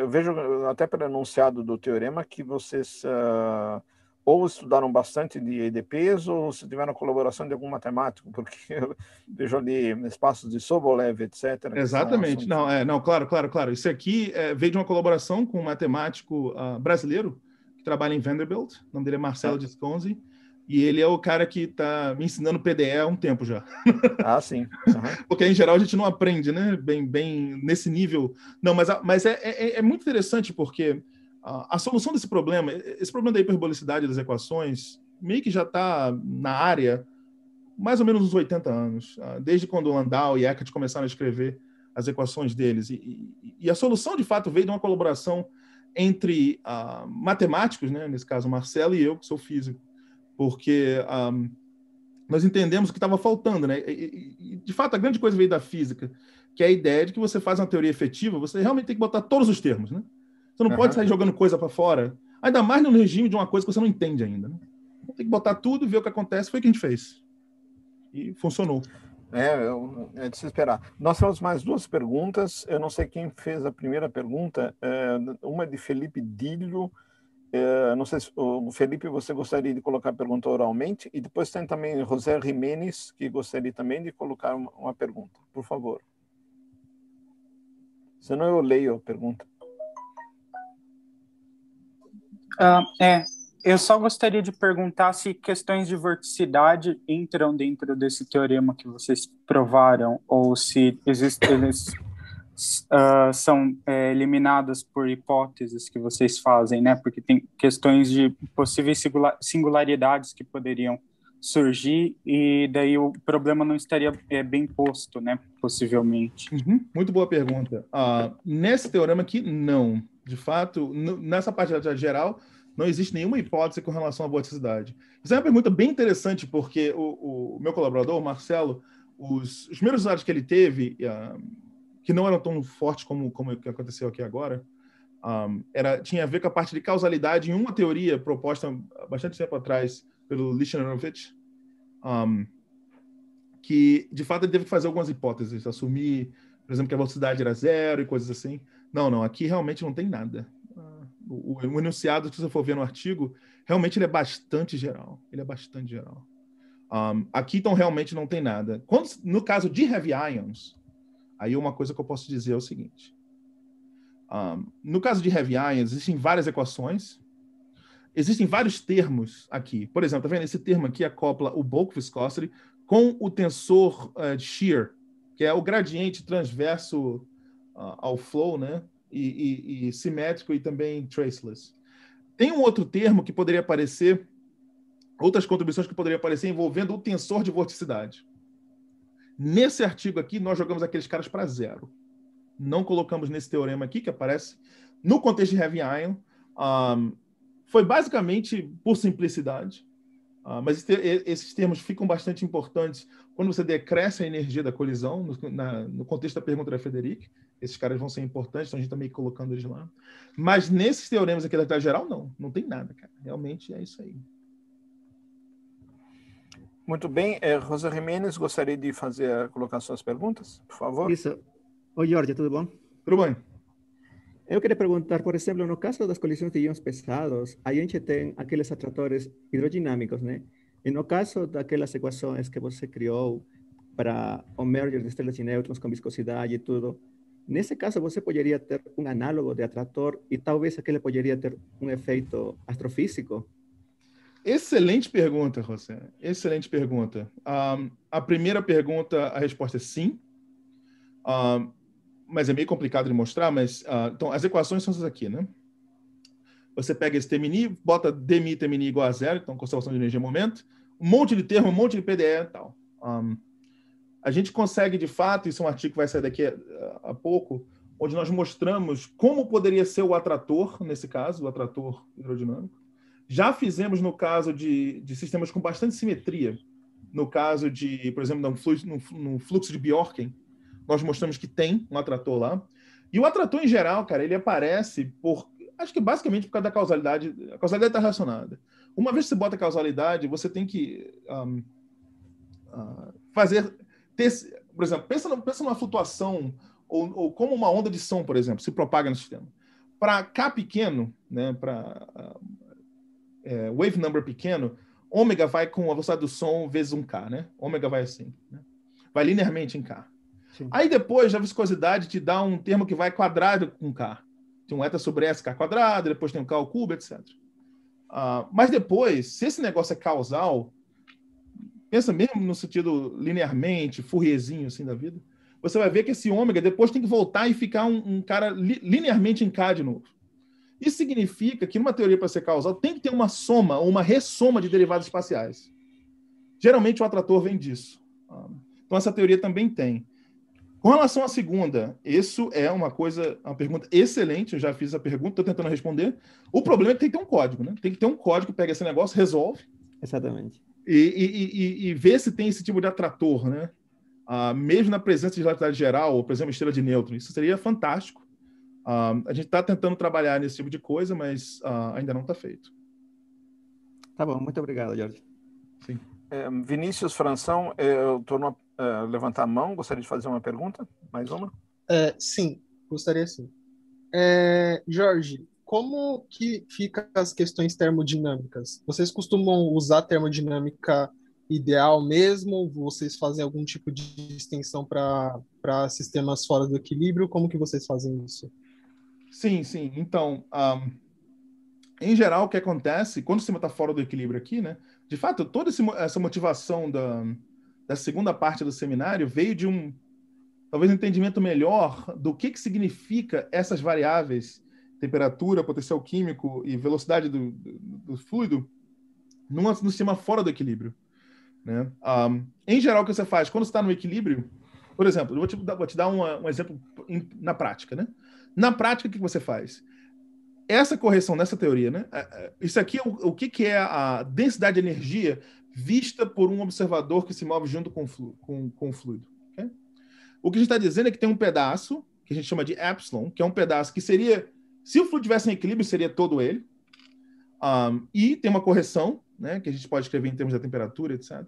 eu vejo até pelo enunciado do teorema que vocês uh, ou estudaram bastante de, de peso, ou se tiveram colaboração de algum matemático, porque eu vejo ali espaços de Sobolev, etc. Exatamente. Não, é, não, claro, claro, claro. Isso aqui é, veio de uma colaboração com um matemático uh, brasileiro que trabalha em Vanderbilt. O nome dele é Marcelo é. Disconzi. E ele é o cara que está me ensinando PDE há um tempo já. Ah, sim. Uhum. Porque, em geral, a gente não aprende, né? Bem, bem nesse nível. Não, mas, mas é, é, é muito interessante porque a solução desse problema, esse problema da hiperbolicidade das equações, meio que já está na área mais ou menos uns 80 anos, ah, desde quando Landau e Eckert começaram a escrever as equações deles. E, e, a solução, de fato, veio de uma colaboração entre uh, matemáticos, né, nesse caso Marcelo e eu, que sou físico, porque um, ah, nós entendemos o que estava faltando. Né? E, de fato, a grande coisa veio da física, que é a ideia de que você faz uma teoria efetiva, você realmente tem que botar todos os termos. Né? Você não uhum. pode sair jogando coisa para fora. Ainda mais no regime de uma coisa que você não entende ainda. Né? Tem que botar tudo, ver o que acontece. Foi o que a gente fez. E funcionou. É, eu, é, é de se esperar. Nós temos mais duas perguntas. Eu não sei quem fez a primeira pergunta. É, uma é de Felipe Dilho. É, não sei se o Felipe você gostaria de colocar a pergunta oralmente e depois tem também José Jimenez que gostaria também de colocar uma, uma pergunta, por favor. Senão eu leio a pergunta. Ah, é, eu só gostaria de perguntar se questões de vorticidade entram dentro desse teorema que vocês provaram, ou se eles uh, são é, eliminadas por hipóteses que vocês fazem, né? Porque tem questões de possíveis singularidades que poderiam surgir e daí o problema não estaria é, bem posto, né? Possivelmente. Uhum. Muito boa pergunta. Uh, nesse teorema aqui, não de fato, nessa parte da geral, não existe nenhuma hipótese com relação à vorticidade. Isso é uma pergunta bem interessante, porque o, o meu colaborador, o Marcelo, os, os primeiros dados que ele teve, ah, que não eram tão fortes como, que aconteceu aqui agora, um, ah, era, tinha a ver com a parte de causalidade em uma teoria proposta bastante tempo atrás pelo Lichnerovich, um, ah, que de fato ele teve que fazer algumas hipóteses, assumir, por exemplo, que a velocidade era zero e coisas assim. Não, não, aqui realmente não tem nada. O, o, enunciado que você for ver no artigo, realmente ele é bastante geral. Ele é bastante geral. Um, aqui, então, realmente não tem nada. Quando, no caso de heavy ions, aí uma coisa que eu posso dizer é o seguinte. Um, no caso de heavy ions, existem várias equações. Existem vários termos aqui. Por exemplo, tá vendo? Esse termo aqui acopla o bulk viscosity com o tensor uh, shear, que é o gradiente transverso ao flow, né? E, e, e, simétrico e também traceless. Tem um outro termo que poderia aparecer, outras contribuições que poderiam aparecer envolvendo o tensor de vorticidade. Nesse artigo aqui, nós jogamos aqueles caras para zero. Não colocamos nesse teorema aqui, que aparece no contexto de Heavy Iron. Um, foi basicamente por simplicidade, uh, mas esses termos ficam bastante importantes quando você decresce a energia da colisão, no, na, no contexto da pergunta da Frederic, esses caras vão ser importantes, então a gente está meio colocando eles lá. Mas nesses teoremas aqui da teoria geral, não. Não tem nada, cara. Realmente é isso aí. Muito bem. Rosa é, Jimenez, gostaria de fazer, eh, colocar suas perguntas, por favor. Isso. Oi, Jorge, tudo bom? Tudo bem. Eu queria perguntar, por exemplo, no caso das colisões de íons pesados, a gente tem aqueles atratores hidrodinâmicos, né? E no caso daquelas equações que você criou para o merger de estrelas e nêutrons com viscosidade e tudo, nesse caso você poderia ter um análogo de atrator e talvez aquele poderia ter um efeito astrofísico? Excelente pergunta, José. Excelente pergunta. Um, a primeira pergunta, a resposta é sim. Um, mas é meio complicado de mostrar, mas... Uh, então, as equações são essas aqui, né? você pega esse TMI, bota DMI TMI igual a zero, então conservação de energia momento, um monte de termo, um monte de PDE e tal. Um, a gente consegue, de fato, isso é um artigo que vai sair daqui a, a, pouco, onde nós mostramos como poderia ser o atrator, nesse caso, o atrator hidrodinâmico. Já fizemos no caso de, de sistemas com bastante simetria, no caso de, por exemplo, num fluxo, fluxo de Bjorken, nós mostramos que tem um atrator lá. E o atrator, em geral, cara, ele aparece por acho que basicamente por causa da causalidade, a causalidade está relacionada. Uma vez que você bota causalidade, você tem que um, uh, ah, fazer, ter, por exemplo, pensa, pensa numa flutuação ou, ou, como uma onda de som, por exemplo, se propaga no sistema. Para K pequeno, né, para uh, ah, é, wave number pequeno, ômega vai com a velocidade do som vezes um K, né? Ômega vai assim, né? vai linearmente em K. Sim. Aí depois a viscosidade te dá um termo que vai quadrado com K. Tem um eta sobre s k quadrado, depois tem um k ao cubo, etc. Uh, ah, mas depois, se esse negócio é causal, pensa mesmo no sentido linearmente, Fourierzinho assim da vida, você vai ver que esse ômega depois tem que voltar e ficar um, um cara li, linearmente em K de novo. Isso significa que numa teoria para ser causal tem que ter uma soma ou uma ressoma de derivadas espaciais. Geralmente o atrator vem disso. Ah, então essa teoria também tem. Com relação à segunda, isso é uma coisa, uma pergunta excelente. Eu já fiz a pergunta, estou tentando responder. O problema é que tem que ter um código, né? Tem que ter um código que pega esse negócio, resolve. Exatamente. E, e, e, e ver se tem esse tipo de atrator, né? Ah, mesmo na presença de relatividade geral, ou por exemplo, estrela de nêutron, isso seria fantástico. Ah, a gente está tentando trabalhar nesse tipo de coisa, mas ah, ainda não está feito. Tá bom, muito obrigado, Jorge. Sim. É, Vinícius Franção, é, eu estou numa uh, levantar a mão, gostaria de fazer uma pergunta? Mais uma? É, sim, gostaria sim. É, Jorge, como que fica as questões termodinâmicas? Vocês costumam usar termodinâmica ideal mesmo? Vocês fazem algum tipo de extensão para sistemas fora do equilíbrio? Como que vocês fazem isso? Sim, sim. Então, um, em geral, o que acontece, quando o sistema está fora do equilíbrio aqui, né? De fato, toda essa motivação da, da segunda parte do seminário veio de um talvez um entendimento melhor do que que significa essas variáveis temperatura, potencial químico e velocidade do, do, do fluido num, no sistema fora do equilíbrio. Né? Um, ah, em geral, o que você faz quando está no equilíbrio, por exemplo, eu vou te dar, vou te dar uma, um exemplo in, na prática. Né? Na prática, o que você faz? essa correção nessa teoria, né? É, é, isso aqui, é o, o que, que é a densidade de energia vista por um observador que se move junto com, com, com o fluido. Okay? O que a gente está dizendo é que tem um pedaço, que a gente chama de epsilon, que é um pedaço que seria, se o fluido tivesse em equilíbrio, seria todo ele. Um, e tem uma correção, né, que a gente pode escrever em termos da temperatura, etc.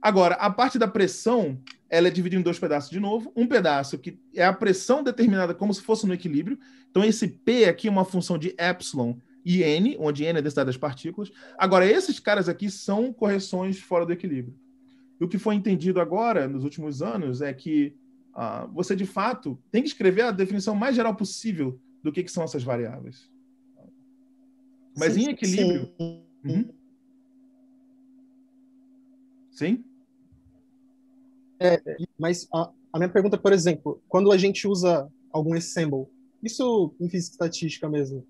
Agora, a parte da pressão, ela é dividida em dois pedaços de novo. Um pedaço que é a pressão determinada como se fosse no equilíbrio. Então, esse P aqui é uma função de epsilon e N, onde N é a densidade das partículas. Agora, esses caras aqui são correções fora do equilíbrio. E o que foi entendido agora, nos últimos anos, é que ah, você, de fato, tem que escrever a definição mais geral possível do que, que são essas variáveis. Mas sim, em equilíbrio. Sim. Uhum. sim? É, mas a, a, minha pergunta, por exemplo, quando a gente usa algum assemble, isso em física estatística mesmo,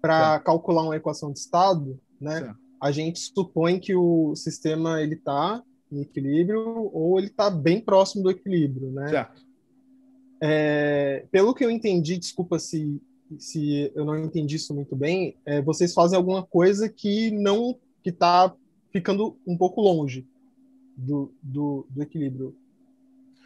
para calcular uma equação de estado, né? A gente supõe que o sistema ele está em equilíbrio ou ele está bem próximo do equilíbrio, né? Certo. É, pelo que eu entendi, desculpa se, se eu não entendi isso muito bem, é, vocês fazem alguma coisa que não que está ficando um pouco longe do, do, do, equilíbrio.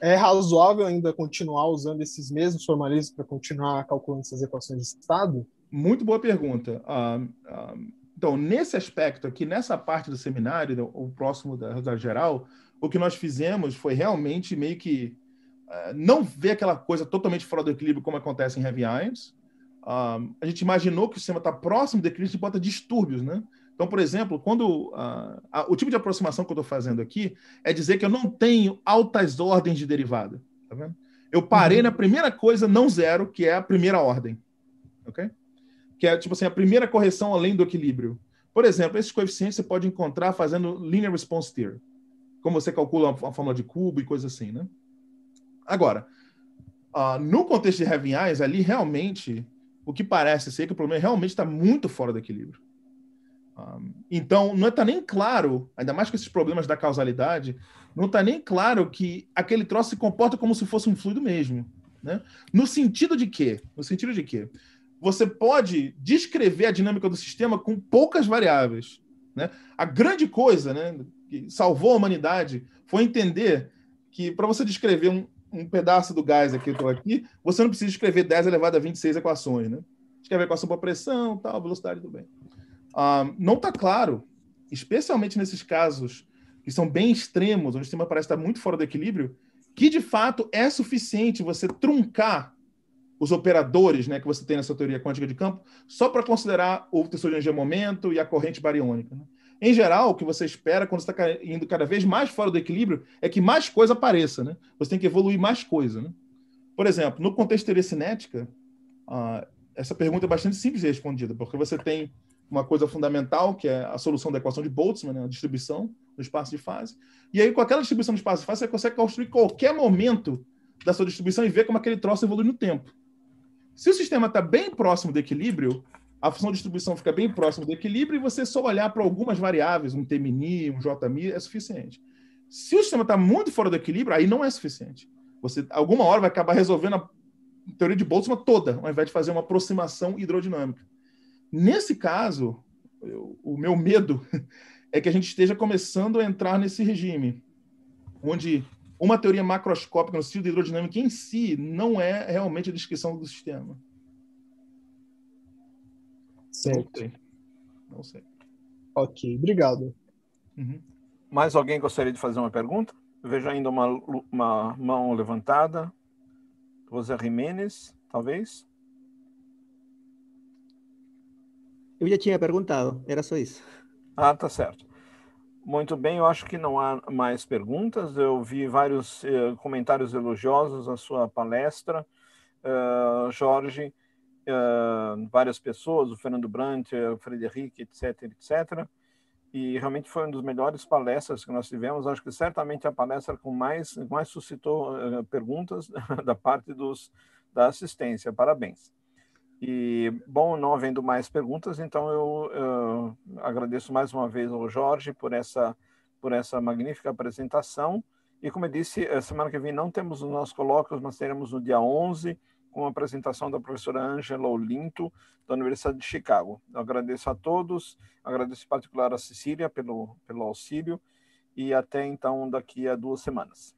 É razoável ainda continuar usando esses mesmos formalismos para continuar calculando essas equações de estado? Muito boa pergunta. Uh, uh, então, nesse aspecto aqui, nessa parte do seminário, né, o próximo da, da geral, o que nós fizemos foi realmente meio que uh, não ver aquela coisa totalmente fora do equilíbrio como acontece em Heavy Irons. Ah, a gente imaginou que o sistema está próximo do equilíbrio, e bota distúrbios, né? Então, por exemplo, quando a, o tipo de aproximação que eu estou fazendo aqui é dizer que eu não tenho altas ordens de derivada. Tá vendo? Eu parei uhum. na primeira coisa não zero, que é a primeira ordem. ok? que é tipo assim, a primeira correção além do equilíbrio. Por exemplo, esses coeficientes você pode encontrar fazendo linear response theory, como você calcula a fórmula de cubo e coisa assim, né? Agora, uh, no contexto de having eyes, ali realmente o que parece ser que o problema é realmente está muito fora do equilíbrio. Um, ah, então, não está nem claro, ainda mais com esses problemas da causalidade, não está nem claro que aquele troço se comporta como se fosse um fluido mesmo. Né? No sentido de quê? No sentido de quê? você pode descrever a dinâmica do sistema com poucas variáveis. Né? A grande coisa né, que salvou a humanidade foi entender que para você descrever um, um, pedaço do gás aqui, eu estou aqui, você não precisa escrever 10 elevado a 26 equações. Né? Escreve a equação para pressão, tal, velocidade, tudo bem. Ah, não está claro, especialmente nesses casos que são bem extremos, onde o sistema parece estar muito fora do equilíbrio, que de fato é suficiente você truncar os operadores né, que você tem nessa teoria quântica de campo, só para considerar o tensor de energia-momento e a corrente bariônica. Né? Em geral, o que você espera quando você está indo cada vez mais fora do equilíbrio é que mais coisa apareça. Né? Você tem que evoluir mais coisa. Né? Por exemplo, no contexto de teoria cinética, uh, essa pergunta é bastante simples de respondida, porque você tem uma coisa fundamental, que é a solução da equação de Boltzmann, né? a distribuição no espaço de fase. E aí, com aquela distribuição no espaço de fase, você consegue construir qualquer momento da sua distribuição e ver como aquele troço evolui no tempo. Se o sistema está bem próximo do equilíbrio, a função de distribuição fica bem próximo do equilíbrio e você só olhar para algumas variáveis, um TMI, um JMI, é suficiente. Se o sistema está muito fora do equilíbrio, aí não é suficiente. Você, alguma hora, vai acabar resolvendo a teoria de Boltzmann toda, ao invés de fazer uma aproximação hidrodinâmica. Nesse caso, eu, o meu medo é que a gente esteja começando a entrar nesse regime, onde uma teoria macroscópica no sentido de hidrodinâmica em si não é realmente a descrição do sistema. Certo. Não sei. Não sei. Ok, obrigado. Uhum. Mais alguém gostaria de fazer uma pergunta? vejo ainda uma, uma mão levantada. Rosa Jiménez, talvez. Eu já tinha perguntado, era só isso. Ah, tá certo. Muito bem, eu acho que não há mais perguntas. Eu vi vários eh, comentários elogiosos à sua palestra, uh, Jorge, uh, várias pessoas, o Fernando Brandt, o Frederic, etc, etc. E realmente foi uma das melhores palestras que nós tivemos. Acho que certamente a palestra com mais, mais suscitou uh, perguntas da parte dos, da assistência. Parabéns. E, bom, não havendo mais perguntas, então eu, eu agradeço mais uma vez ao Jorge por essa, por essa magnífica apresentação. E, como eu disse, eh, semana que vem não temos os nossos colóquios, mas teremos no dia 11 com a apresentação da professora Angela Olinto, da Universidade de Chicago. Eu agradeço a todos, agradeço em particular a Cecília pelo, pelo auxílio e até então daqui a duas semanas.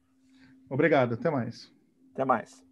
Obrigado, até mais. Até mais.